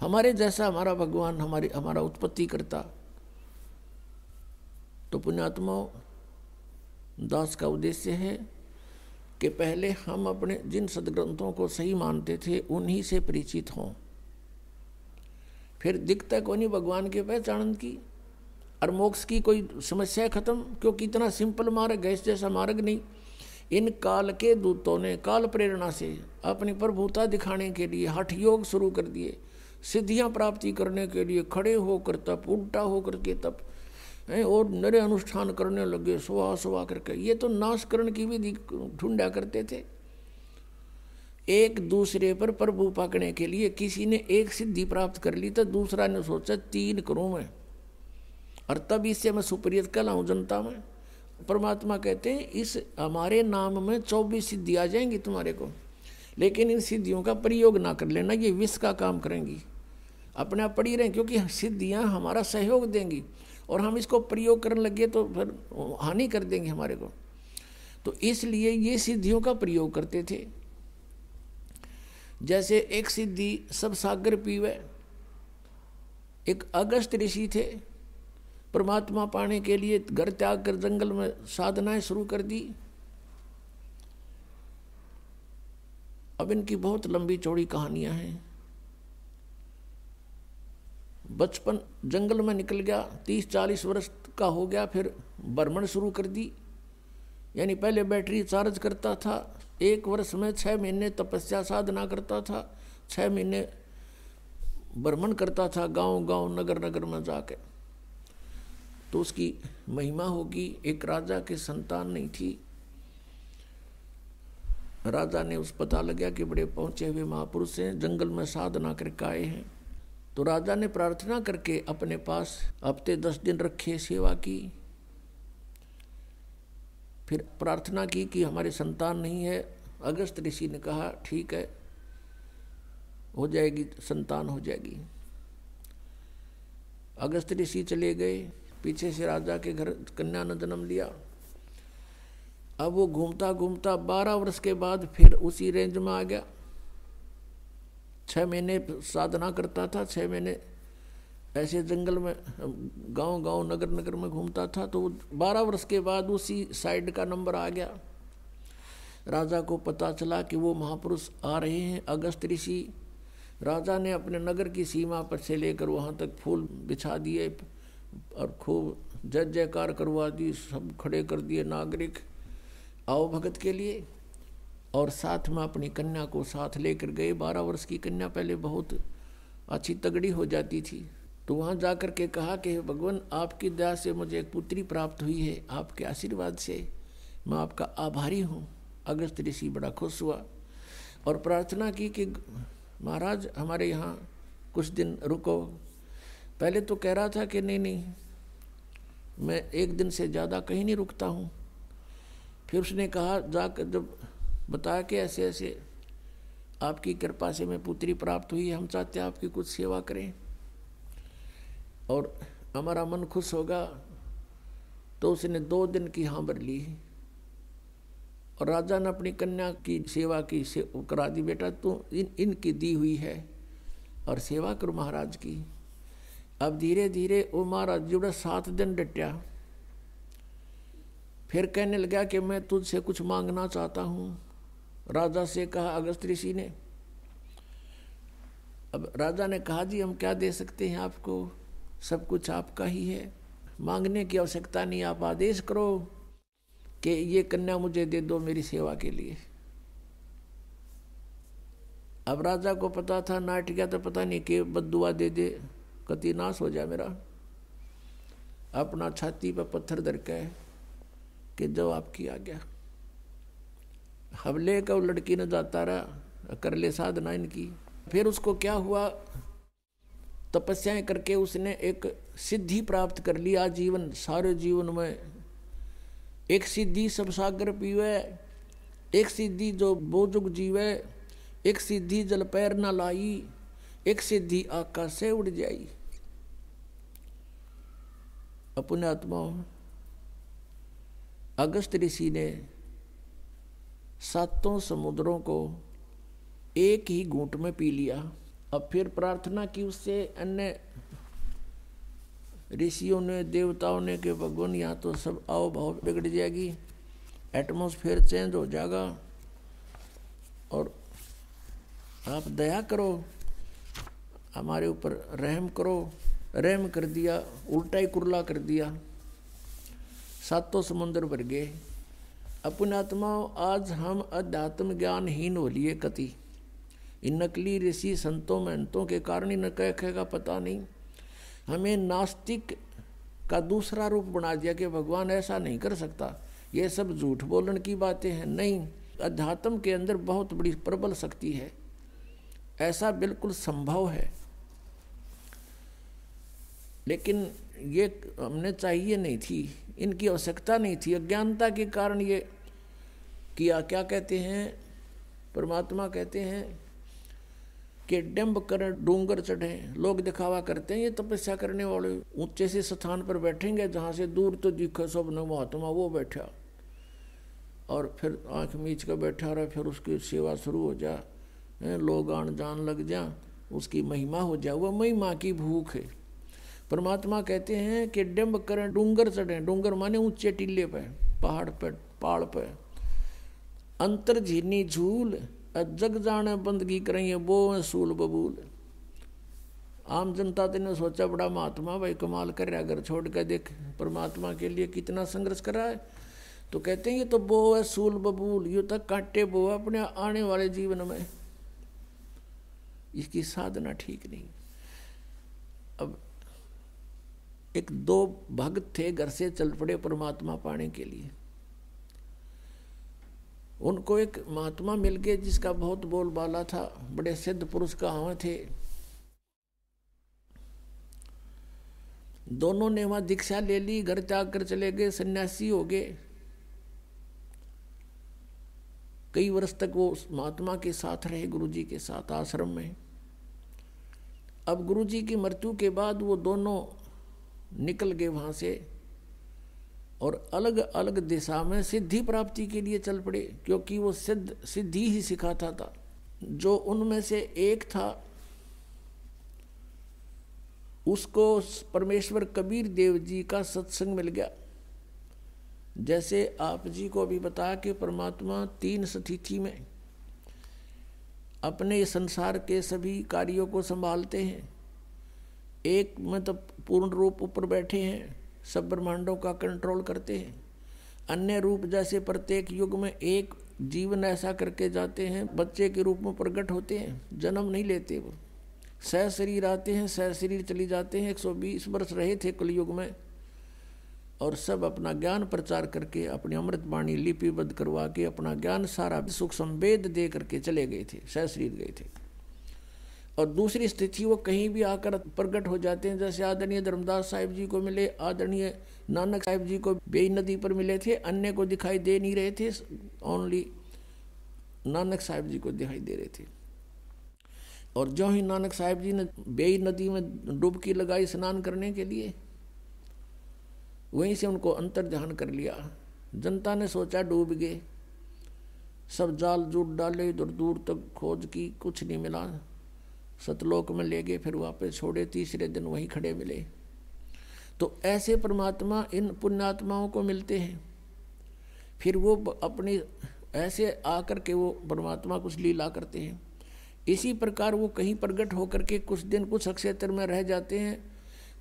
हमारे जैसा हमारा भगवान हमारे हमारा उत्पत्ति करता तो पुण्यात्मा दास का उद्देश्य है कि पहले हम अपने जिन सदग्रंथों को सही मानते थे उन्हीं से परिचित हों फिर दिखता को नहीं भगवान के पहचान की और मोक्ष की कोई समस्या खत्म क्योंकि इतना सिंपल मार्ग गैस जैसा मार्ग नहीं इन काल के दूतों ने काल प्रेरणा से अपनी प्रभुता दिखाने के लिए हठ योग शुरू कर दिए सिद्धियां प्राप्ति करने के लिए खड़े होकर तप उल्टा होकर के तप हैं और नरे अनुष्ठान करने लगे सुहा सुहा करके ये तो नाशकरण की भी ढूंढा करते थे एक दूसरे पर प्रभु पकड़ने के लिए किसी ने एक सिद्धि प्राप्त कर ली तो दूसरा ने सोचा तीन करूं मैं और तब इससे मैं सुप्रियत कहलाऊँ जनता में परमात्मा कहते हैं इस हमारे नाम में चौबीस सिद्धि आ जाएंगी तुम्हारे को लेकिन इन सिद्धियों का प्रयोग ना कर लेना ये विष का काम करेंगी अपने आप पढ़ी रहे क्योंकि सिद्धियाँ हमारा सहयोग देंगी और हम इसको प्रयोग करने लगे तो फिर हानि कर देंगे हमारे को तो इसलिए ये सिद्धियों का प्रयोग करते थे जैसे एक सिद्धि सब सागर पीवे एक अगस्त ऋषि थे परमात्मा पाने के लिए घर त्याग कर जंगल में साधनाएं शुरू कर दी अब इनकी बहुत लंबी चौड़ी कहानियां हैं बचपन जंगल में निकल गया तीस चालीस वर्ष का हो गया फिर भ्रमण शुरू कर दी यानी पहले बैटरी चार्ज करता था एक वर्ष में छः महीने तपस्या साधना करता था छः महीने भ्रमण करता था गांव गांव नगर नगर में जाके तो उसकी महिमा होगी एक राजा के संतान नहीं थी राजा ने उस पता लगा कि बड़े पहुंचे हुए महापुरुष हैं जंगल में साधना करके आए हैं तो राजा ने प्रार्थना करके अपने पास हफ्ते दस दिन रखे सेवा की फिर प्रार्थना की कि हमारे संतान नहीं है अगस्त ऋषि ने कहा ठीक है हो जाएगी संतान हो जाएगी अगस्त ऋषि चले गए पीछे से राजा के घर कन्या ने जन्म लिया अब वो घूमता घूमता बारह वर्ष के बाद फिर उसी रेंज में आ गया छः महीने साधना करता था छः महीने ऐसे जंगल में गांव गांव नगर नगर में घूमता था तो बारह वर्ष के बाद उसी साइड का नंबर आ गया राजा को पता चला कि वो महापुरुष आ रहे हैं अगस्त ऋषि राजा ने अपने नगर की सीमा पर से लेकर वहाँ तक फूल बिछा दिए और खूब जय जयकार करवा दी सब खड़े कर दिए नागरिक आओ भगत के लिए और साथ में अपनी कन्या को साथ लेकर गए बारह वर्ष की कन्या पहले बहुत अच्छी तगड़ी हो जाती थी तो वहाँ जाकर के कहा कि भगवान आपकी दया से मुझे एक पुत्री प्राप्त हुई है आपके आशीर्वाद से मैं आपका आभारी हूँ अगस्त ऋषि बड़ा खुश हुआ और प्रार्थना की कि महाराज हमारे यहाँ कुछ दिन रुको पहले तो कह रहा था कि नहीं नहीं मैं एक दिन से ज़्यादा कहीं नहीं रुकता हूँ फिर उसने कहा जाकर जब बताया कि ऐसे ऐसे आपकी कृपा से मैं पुत्री प्राप्त हुई हम चाहते हैं आपकी कुछ सेवा करें और हमारा मन खुश होगा तो उसने दो दिन की हाँ भर ली और राजा ने अपनी कन्या की सेवा की से करा दी बेटा तू इन इनकी दी हुई है और सेवा करो महाराज की अब धीरे धीरे वो महाराज जुड़ा सात दिन डटया फिर कहने लगा कि मैं तुझसे कुछ मांगना चाहता हूँ राजा से कहा अगस्त ऋषि ने अब राजा ने कहा जी हम क्या दे सकते हैं आपको सब कुछ आपका ही है मांगने की आवश्यकता नहीं आप आदेश करो कि ये कन्या मुझे दे दो मेरी सेवा के लिए अब राजा को पता था नाटिका तो पता नहीं कि बदुआ दे दे कति नाश हो जाए मेरा अपना छाती पर पत्थर धर के कि जो आपकी आ गया हवले का वो लड़की ने जाता रहा कर ले साधना इनकी फिर उसको क्या हुआ तपस्याएं करके उसने एक सिद्धि प्राप्त कर लिया जीवन सारे जीवन में एक सिद्धि सब सागर पीवे एक सिद्धि जो बोजुग जीवे एक सिद्धि जल पैर न लाई एक सिद्धि आकाश से उड़ जाई अपने आत्मा अगस्त ऋषि ने सातों समुद्रों को एक ही घूंट में पी लिया अब फिर प्रार्थना की उससे अन्य ऋषियों ने देवताओं ने के भगवान यहाँ तो सब आओ भाव बिगड़ जाएगी एटमोसफेयर चेंज हो जाएगा और आप दया करो हमारे ऊपर रहम करो रहम कर दिया उल्टा ही कुरला कर दिया सातों समुद्र भर गए अपन आत्माओं आज हम अध्यात्म ज्ञानहीन हो लिए कति इन नकली ऋषि संतों महंतों के कारण ही कह का पता नहीं हमें नास्तिक का दूसरा रूप बना दिया कि भगवान ऐसा नहीं कर सकता ये सब झूठ बोलन की बातें हैं नहीं अध्यात्म के अंदर बहुत बड़ी प्रबल शक्ति है ऐसा बिल्कुल संभव है लेकिन ये हमने चाहिए नहीं थी इनकी आवश्यकता नहीं थी अज्ञानता के कारण ये किया क्या कहते हैं परमात्मा कहते हैं के डिम्ब कर डोंगर चढ़े लोग दिखावा करते हैं ये तपस्या करने वाले ऊंचे से स्थान पर बैठेंगे जहाँ से दूर तो दिखा सब न महात्मा वो बैठा और फिर आंख मीच कर बैठा रहा फिर उसकी सेवा शुरू हो जा लोग आन जान लग जा उसकी महिमा हो जाए वह महिमा की भूख है परमात्मा कहते हैं कि डम्ब करें डूंगर चढ़े डूंगर माने ऊंचे टिल्ले पे पहाड़ पे पहाड़ पे अंतर झीनी झूल जग जाने बंदगी है वो है सूल बबूल आम जनता तो ने सोचा बड़ा महात्मा भाई कमाल कर रहा घर छोड़ कर देख परमात्मा के लिए कितना संघर्ष करा है तो कहते हैं ये तो बो है सूल बबूल यू तक तो कांटे बो अपने आने वाले जीवन में इसकी साधना ठीक नहीं अब एक दो भक्त थे घर से चल पड़े परमात्मा पाने के लिए उनको एक महात्मा मिल गए जिसका बहुत बोलबाला था बड़े सिद्ध पुरुष कहा थे दोनों ने वहाँ दीक्षा ले ली घर त्याग कर चले गए सन्यासी हो गए कई वर्ष तक वो महात्मा के साथ रहे गुरुजी के साथ आश्रम में अब गुरुजी की मृत्यु के बाद वो दोनों निकल गए वहाँ से और अलग अलग दिशा में सिद्धि प्राप्ति के लिए चल पड़े क्योंकि वो सिद्ध सिद्धि ही सिखाता था जो उनमें से एक था उसको परमेश्वर कबीर देव जी का सत्संग मिल गया जैसे आप जी को अभी बताया कि परमात्मा तीन स्थिति में अपने संसार के सभी कार्यों को संभालते हैं एक में मतलब तो पूर्ण रूप ऊपर बैठे हैं सब ब्रह्मांडों का कंट्रोल करते हैं अन्य रूप जैसे प्रत्येक युग में एक जीवन ऐसा करके जाते हैं बच्चे के रूप में प्रकट होते हैं जन्म नहीं लेते वो सह शरीर आते हैं सह शरीर चली जाते हैं 120 वर्ष रहे थे कलयुग में और सब अपना ज्ञान प्रचार करके अपनी अमृत बाणी लिपिबद्ध करवा के अपना ज्ञान सारा सुख संवेद दे करके चले गए थे सह शरीर गए थे और दूसरी स्थिति वो कहीं भी आकर प्रकट हो जाते हैं जैसे आदरणीय धर्मदास साहिब जी को मिले आदरणीय नानक साहिब जी को बेई नदी पर मिले थे अन्य को दिखाई दे नहीं रहे थे ओनली नानक साहिब जी को दिखाई दे रहे थे और जो ही नानक साहिब जी ने बेई नदी में डुबकी लगाई स्नान करने के लिए वहीं से उनको अंतर ध्यान कर लिया जनता ने सोचा डूब गए सब जाल जूट डाले इधर दूर तक खोज की कुछ नहीं मिला सतलोक में ले गए फिर वापस छोड़े तीसरे दिन वहीं खड़े मिले तो ऐसे परमात्मा इन पुण्यात्माओं को मिलते हैं फिर वो अपनी ऐसे आकर के वो परमात्मा कुछ लीला करते हैं इसी प्रकार वो कहीं प्रगट होकर के कुछ दिन कुछ अक्षेत्र में रह जाते हैं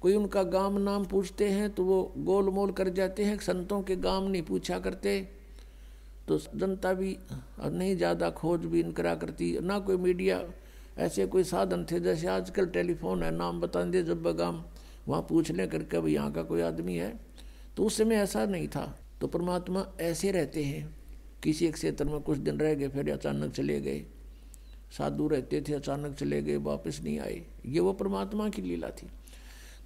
कोई उनका गाम नाम पूछते हैं तो वो गोल मोल कर जाते हैं संतों के गाम नहीं पूछा करते तो जनता भी नहीं ज़्यादा खोजबीन करा करती ना कोई मीडिया ऐसे कोई साधन थे जैसे आजकल टेलीफोन है नाम बता दें जब बगाम वहाँ पूछ लें करके अब यहाँ का कोई आदमी है तो उस समय ऐसा नहीं था तो परमात्मा ऐसे रहते हैं किसी एक क्षेत्र में कुछ दिन रह गए फिर अचानक चले गए साधु रहते थे अचानक चले गए वापस नहीं आए ये वो परमात्मा की लीला थी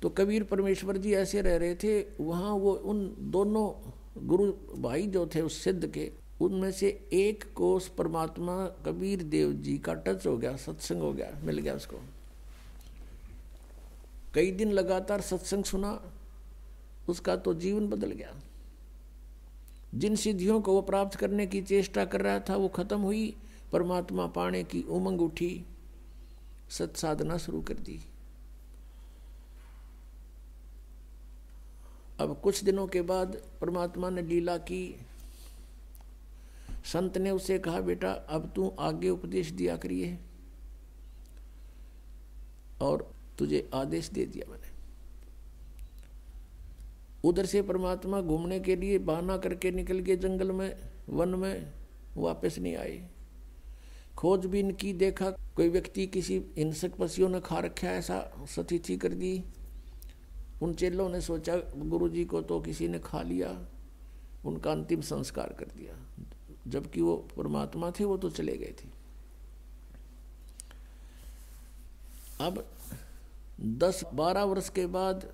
तो कबीर परमेश्वर जी ऐसे रह रहे थे वहाँ वो उन दोनों गुरु भाई जो थे उस सिद्ध के उनमें से एक कोष परमात्मा कबीर देव जी का टच हो गया सत्संग हो गया मिल गया उसको कई दिन लगातार सत्संग सुना उसका तो जीवन बदल गया जिन सिद्धियों को वो प्राप्त करने की चेष्टा कर रहा था वो खत्म हुई परमात्मा पाने की उमंग उठी सत्साधना शुरू कर दी अब कुछ दिनों के बाद परमात्मा ने लीला की संत ने उससे कहा बेटा अब तू आगे उपदेश दिया करिए और तुझे आदेश दे दिया मैंने उधर से परमात्मा घूमने के लिए बहाना करके निकल गए जंगल में वन में वापस नहीं आए खोजबीन की देखा कोई व्यक्ति किसी हिंसक पशुओं ने खा रखा ऐसा सतिथि कर दी उन चेलों ने सोचा गुरुजी को तो किसी ने खा लिया उनका अंतिम संस्कार कर दिया जबकि वो परमात्मा थे वो तो चले गए थे अब दस बारह वर्ष के बाद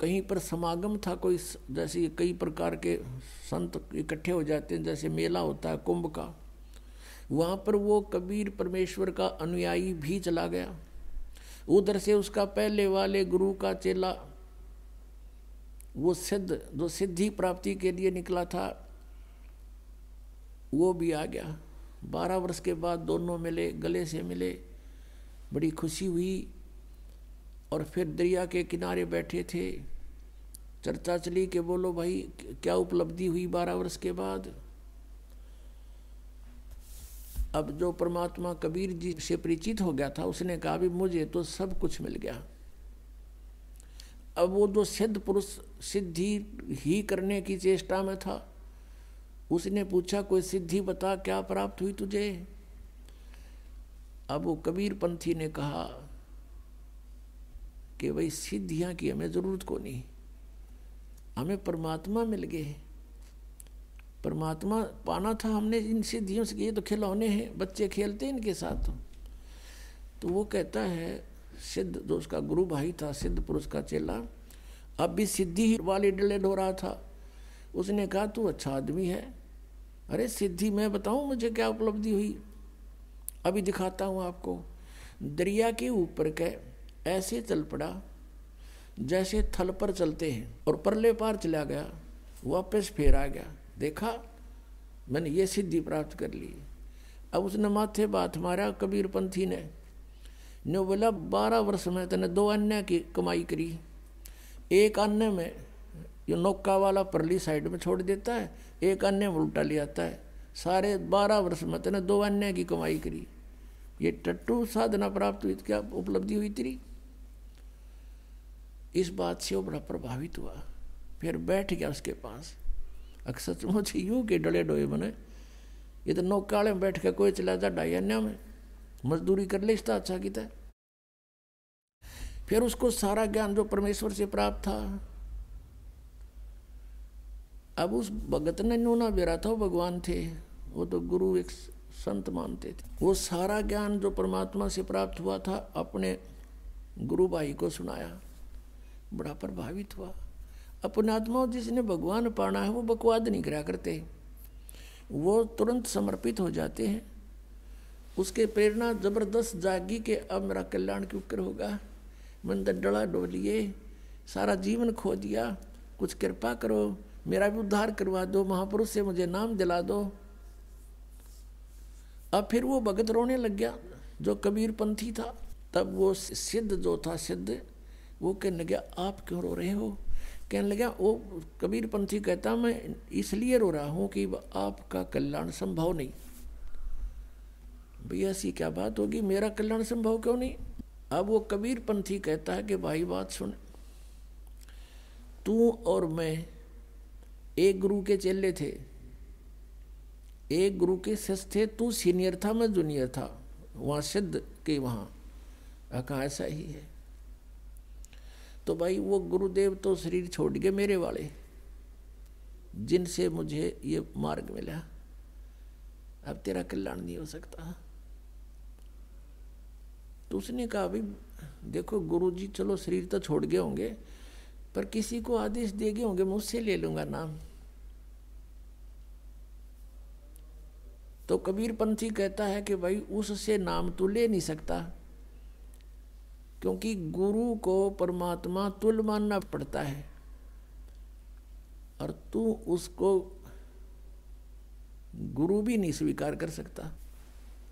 कहीं पर समागम था कोई जैसे कई प्रकार के संत इकट्ठे हो जाते हैं जैसे मेला होता है कुंभ का वहाँ पर वो कबीर परमेश्वर का अनुयायी भी चला गया उधर से उसका पहले वाले गुरु का चेला वो सिद्ध जो सिद्धि प्राप्ति के लिए निकला था वो भी आ गया बारह वर्ष के बाद दोनों मिले गले से मिले बड़ी खुशी हुई और फिर दरिया के किनारे बैठे थे चर्चा चली कि बोलो भाई क्या उपलब्धि हुई बारह वर्ष के बाद अब जो परमात्मा कबीर जी से परिचित हो गया था उसने कहा भी मुझे तो सब कुछ मिल गया अब वो जो सिद्ध पुरुष सिद्धि ही करने की चेष्टा में था उसने पूछा कोई सिद्धि बता क्या प्राप्त हुई तुझे अब वो कबीर पंथी ने कहा कि भाई सिद्धियां की हमें ज़रूरत को नहीं हमें परमात्मा मिल गए परमात्मा पाना था हमने इन सिद्धियों से ये तो खिलौने हैं बच्चे खेलते हैं इनके साथ तो वो कहता है सिद्ध जो तो उसका गुरु भाई था सिद्ध पुरुष का चेला अब भी सिद्धि वाली डले हो रहा था उसने कहा तू अच्छा आदमी है अरे सिद्धि मैं बताऊं मुझे क्या उपलब्धि हुई अभी दिखाता हूं आपको दरिया के ऊपर के ऐसे चल पड़ा जैसे थल पर चलते हैं और परले पार चला गया वापस फिर आ गया देखा मैंने ये सिद्धि प्राप्त कर ली अब उसने माथे बात मारा कबीर पंथी ने ने बोला बारह वर्ष में तेने दो अन्य की कमाई करी एक अन्य में ये नौका वाला परली साइड में छोड़ देता है एक अन्य उल्टा ले आता है सारे बारह वर्ष में तेने दो अन्य की कमाई करी ये टट्टू साधना प्राप्त हुई क्या उपलब्धि हुई तेरी इस बात से वो बड़ा प्रभावित हुआ फिर बैठ गया उसके पास अक्सर सचमुच यूं के डले डोए बने ये तो नौका में बैठ के कोई चला जा ढाई अन्य में मजदूरी कर ले इसका अच्छा किता फिर उसको सारा ज्ञान जो परमेश्वर से प्राप्त था अब उस भगत ने ना बेरा था वो भगवान थे वो तो गुरु एक संत मानते थे वो सारा ज्ञान जो परमात्मा से प्राप्त हुआ था अपने गुरु भाई को सुनाया बड़ा प्रभावित हुआ अपनात्मा जिसने भगवान पाना है वो बकवाद नहीं करा करते वो तुरंत समर्पित हो जाते हैं उसके प्रेरणा जबरदस्त जागी के अब मेरा कल्याण क्यों कर होगा मंदिर तो डला डोलिए सारा जीवन खो दिया कुछ कृपा करो मेरा भी उद्धार करवा दो महापुरुष से मुझे नाम दिला दो अब फिर वो भगत रोने लग गया जो कबीरपंथी था तब वो सिद्ध जो था सिद्ध वो कहने लगे आप क्यों रो रहे हो कहने लगे वो कबीरपंथी कहता मैं इसलिए रो रहा हूँ कि आपका कल्याण संभव नहीं भैया ऐसी क्या बात होगी मेरा कल्याण संभव क्यों नहीं अब वो कबीरपंथी कहता है कि भाई बात सुन तू और मैं एक गुरु के चेले थे एक गुरु के शिष्य थे तू सीनियर था मैं जूनियर था वहां सिद्ध के वहां कहा ऐसा ही है तो भाई वो गुरुदेव तो शरीर छोड़ गए मेरे वाले जिनसे मुझे ये मार्ग मिला अब तेरा कल्याण नहीं हो सकता तो उसने कहा भाई देखो गुरुजी चलो शरीर तो छोड़ गए होंगे पर किसी को आदेश दे गए होंगे मैं उससे ले लूंगा नाम तो कबीर पंथी कहता है कि भाई उससे नाम तो ले नहीं सकता क्योंकि गुरु को परमात्मा तुल मानना पड़ता है और तू उसको गुरु भी नहीं स्वीकार कर सकता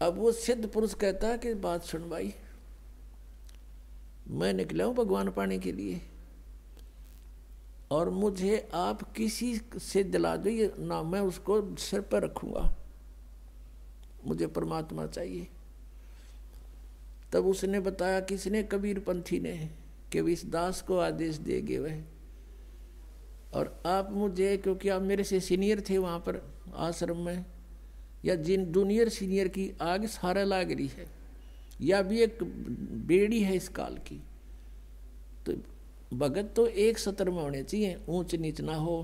अब वो सिद्ध पुरुष कहता है कि बात सुन भाई मैं निकला हूं भगवान पाने के लिए और मुझे आप किसी से दिला दो ये ना मैं उसको सिर पर रखूंगा मुझे परमात्मा चाहिए तब उसने बताया किसने कबीर पंथी ने कि इस दास को आदेश देंगे वह और आप मुझे क्योंकि आप मेरे से सीनियर थे वहाँ पर आश्रम में या जिन जूनियर सीनियर की आग सारा लाग रही है या भी एक बेड़ी है इस काल की तो भगत तो एक सत्र में होने चाहिए ऊंच नीच ना हो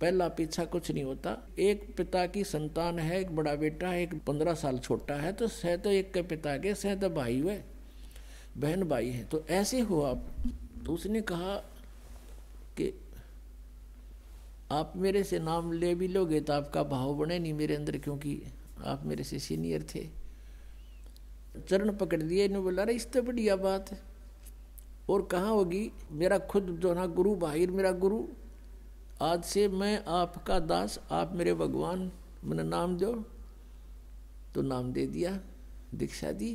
पहला पीछा कुछ नहीं होता एक पिता की संतान है एक बड़ा बेटा है एक पंद्रह साल छोटा है तो सह तो एक के पिता के सह तो भाई हुए बहन भाई हैं तो ऐसे हो आप तो उसने कहा कि आप मेरे से नाम ले भी लोगे तो आपका भाव बने नहीं मेरे अंदर क्योंकि आप मेरे से सीनियर थे चरण पकड़ लिए इन्होंने बोला अरे इस तो बढ़िया बात है और कहाँ होगी मेरा खुद जो ना गुरु बाहिर मेरा गुरु आज से मैं आपका दास आप मेरे भगवान मैंने नाम दो तो नाम दे दिया दीक्षा दी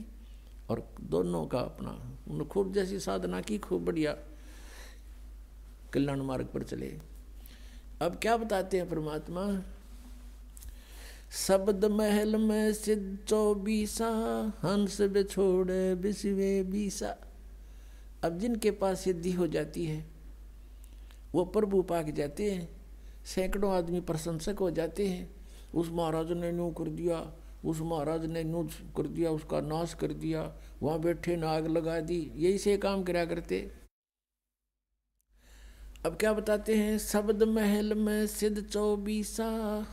और दोनों का अपना उन्होंने खूब जैसी साधना की खूब बढ़िया कल्याण मार्ग पर चले अब क्या बताते हैं परमात्मा शब्द महल में सिद्ध चौबीसा हंस बिछोड़े बिसवे बीसा अब जिनके पास सिद्धि हो जाती है वो प्रभु पाक जाते हैं सैकड़ों आदमी प्रशंसक हो जाते हैं उस महाराज ने यूँ कर दिया उस महाराज ने नू कर दिया उसका नाश कर दिया वहाँ बैठे नाग आग लगा दी यही से काम करा करते अब क्या बताते हैं शब्द महल में सिद्ध चौबीसा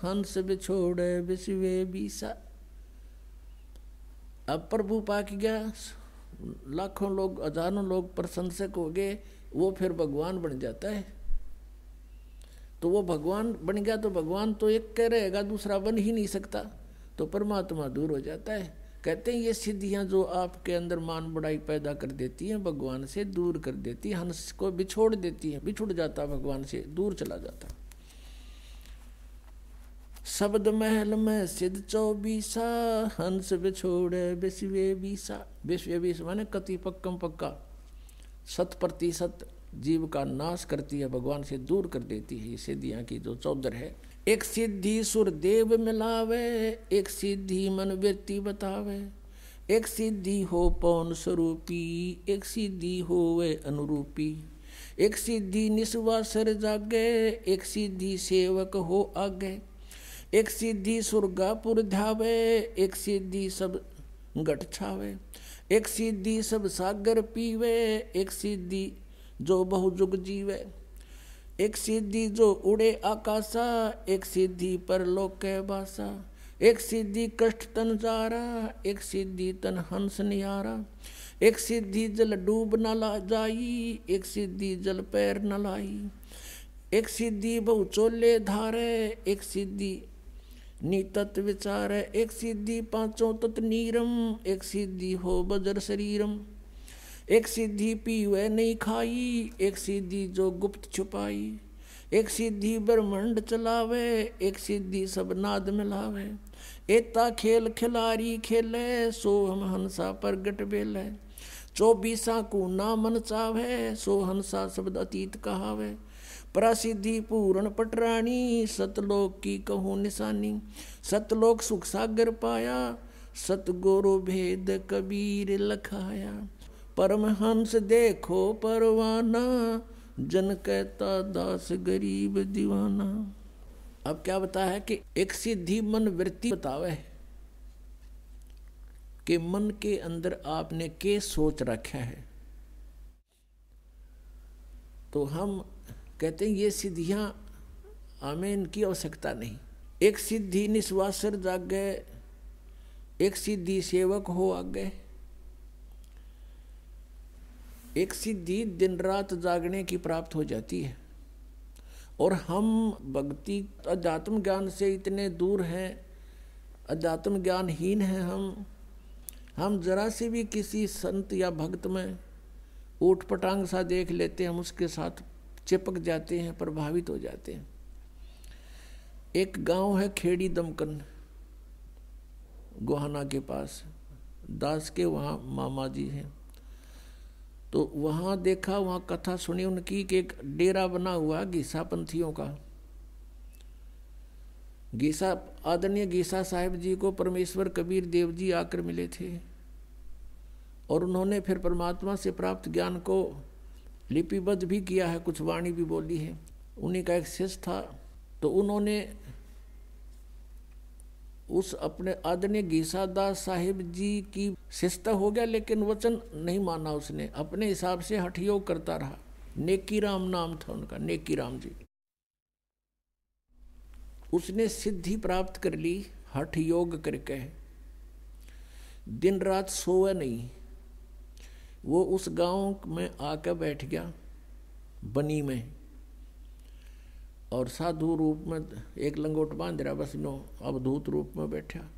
हंस बिछोड़े विश्वे बीसा अब प्रभु पाक गया लाखों लोग हजारों लोग प्रशंसक हो गए वो फिर भगवान बन जाता है तो वो भगवान बन गया तो भगवान तो एक कह रहेगा दूसरा बन ही नहीं सकता तो परमात्मा दूर हो जाता है कहते हैं ये सिद्धियां जो आपके अंदर मान बड़ाई पैदा कर देती हैं भगवान से दूर कर देती हंस को बिछोड़ देती हैं बिछुड़ जाता भगवान से दूर चला जाता शब्द महल में सिद्ध चौबीसा हंस बिछोड़े विश्वे बीसा विश्व बीस माने कति पक्कम पक्का शत प्रतिशत जीव का नाश करती है भगवान से दूर कर देती है सिद्धियां की जो चौधर है एक सिद्धि सुर देव मिलावे एक सिद्धि मन वृत्ति बतावे एक सिद्धि हो पौन स्वरूपी एक सिद्धि हो वे अनुरूपी एक सिद्धि निस्वा सर जागे एक सिद्धि सेवक हो आगे एक सुरगा सुरगापुर ध्यावे एक सीधी सब गठ छावे एक सीधी सब सागर पीवे एक सीधी जो बहुजुग जीवे एक सीधी जो उड़े आकाशा एक सीधी पर लोक बासा एक सीधी कष्ट तन जारा एक सीधी तन हंस निहारा एक सीधी जल डूब न ला जाई एक सीधी जल पैर न लाई एक सीधी बहु चोले धारे एक सीधी नीतत विचार है एक सिद्धि पांचों तत् नीरम एक सिद्धि हो बजर शरीरम एक सिद्धि पी वह नहीं खाई एक सिद्धि जो गुप्त छुपाई एक सिद्धि ब्रह्मंड चलावे एक सिद्धि सब नाद मिलावे एता खेल खिलारी खेले सो हम हंसा प्रगट बेले चौबीसा को ना मन चावे सो हंसा शब्द अतीत कहावे प्रसिद्धि पूर्ण पटराणी सतलोक की कहो निशानी सतलोक सुख सागर पाया सतगुरु भेद कबीर लखाया परमहंस देखो परवाना जन कहता दास गरीब दीवाना अब क्या बता है कि एक सिद्धि मन वृत्ति बतावे कि मन के अंदर आपने के सोच रखा है तो हम कहते हैं ये सिद्धियाँ हमें इनकी आवश्यकता नहीं एक सिद्धि निस्वासर जाग गए एक सिद्धि सेवक हो आ गए एक सिद्धि दिन रात जागने की प्राप्त हो जाती है और हम भक्ति अध्यात्म ज्ञान से इतने दूर हैं अध्यात्म ज्ञानहीन हैं हम हम जरा से भी किसी संत या भक्त में ऊट पटांग सा देख लेते हैं हम उसके साथ चिपक जाते हैं प्रभावित हो जाते हैं एक गांव है खेड़ी दमकन गोहाना के पास दास के वहाँ मामा जी हैं तो वहाँ देखा वहाँ कथा सुनी उनकी कि एक डेरा बना हुआ गीसा पंथियों का गीसा आदरणीय गीसा साहेब जी को परमेश्वर कबीर देव जी आकर मिले थे और उन्होंने फिर परमात्मा से प्राप्त ज्ञान को लिपिबद्ध भी किया है कुछ वाणी भी बोली है उन्हीं का एक शिष्य था तो उन्होंने उस अपने आदरणीय घीसादास साहिब जी की शिस्ता हो गया लेकिन वचन नहीं माना उसने अपने हिसाब से हठयोग करता रहा नेकी राम नाम था उनका नेकी राम जी उसने सिद्धि प्राप्त कर ली हठ योग करके दिन रात सोए नहीं वो उस गांव में आकर बैठ गया बनी में और साधु रूप में एक लंगोट बांध रहा बस नो अवधूत रूप में बैठा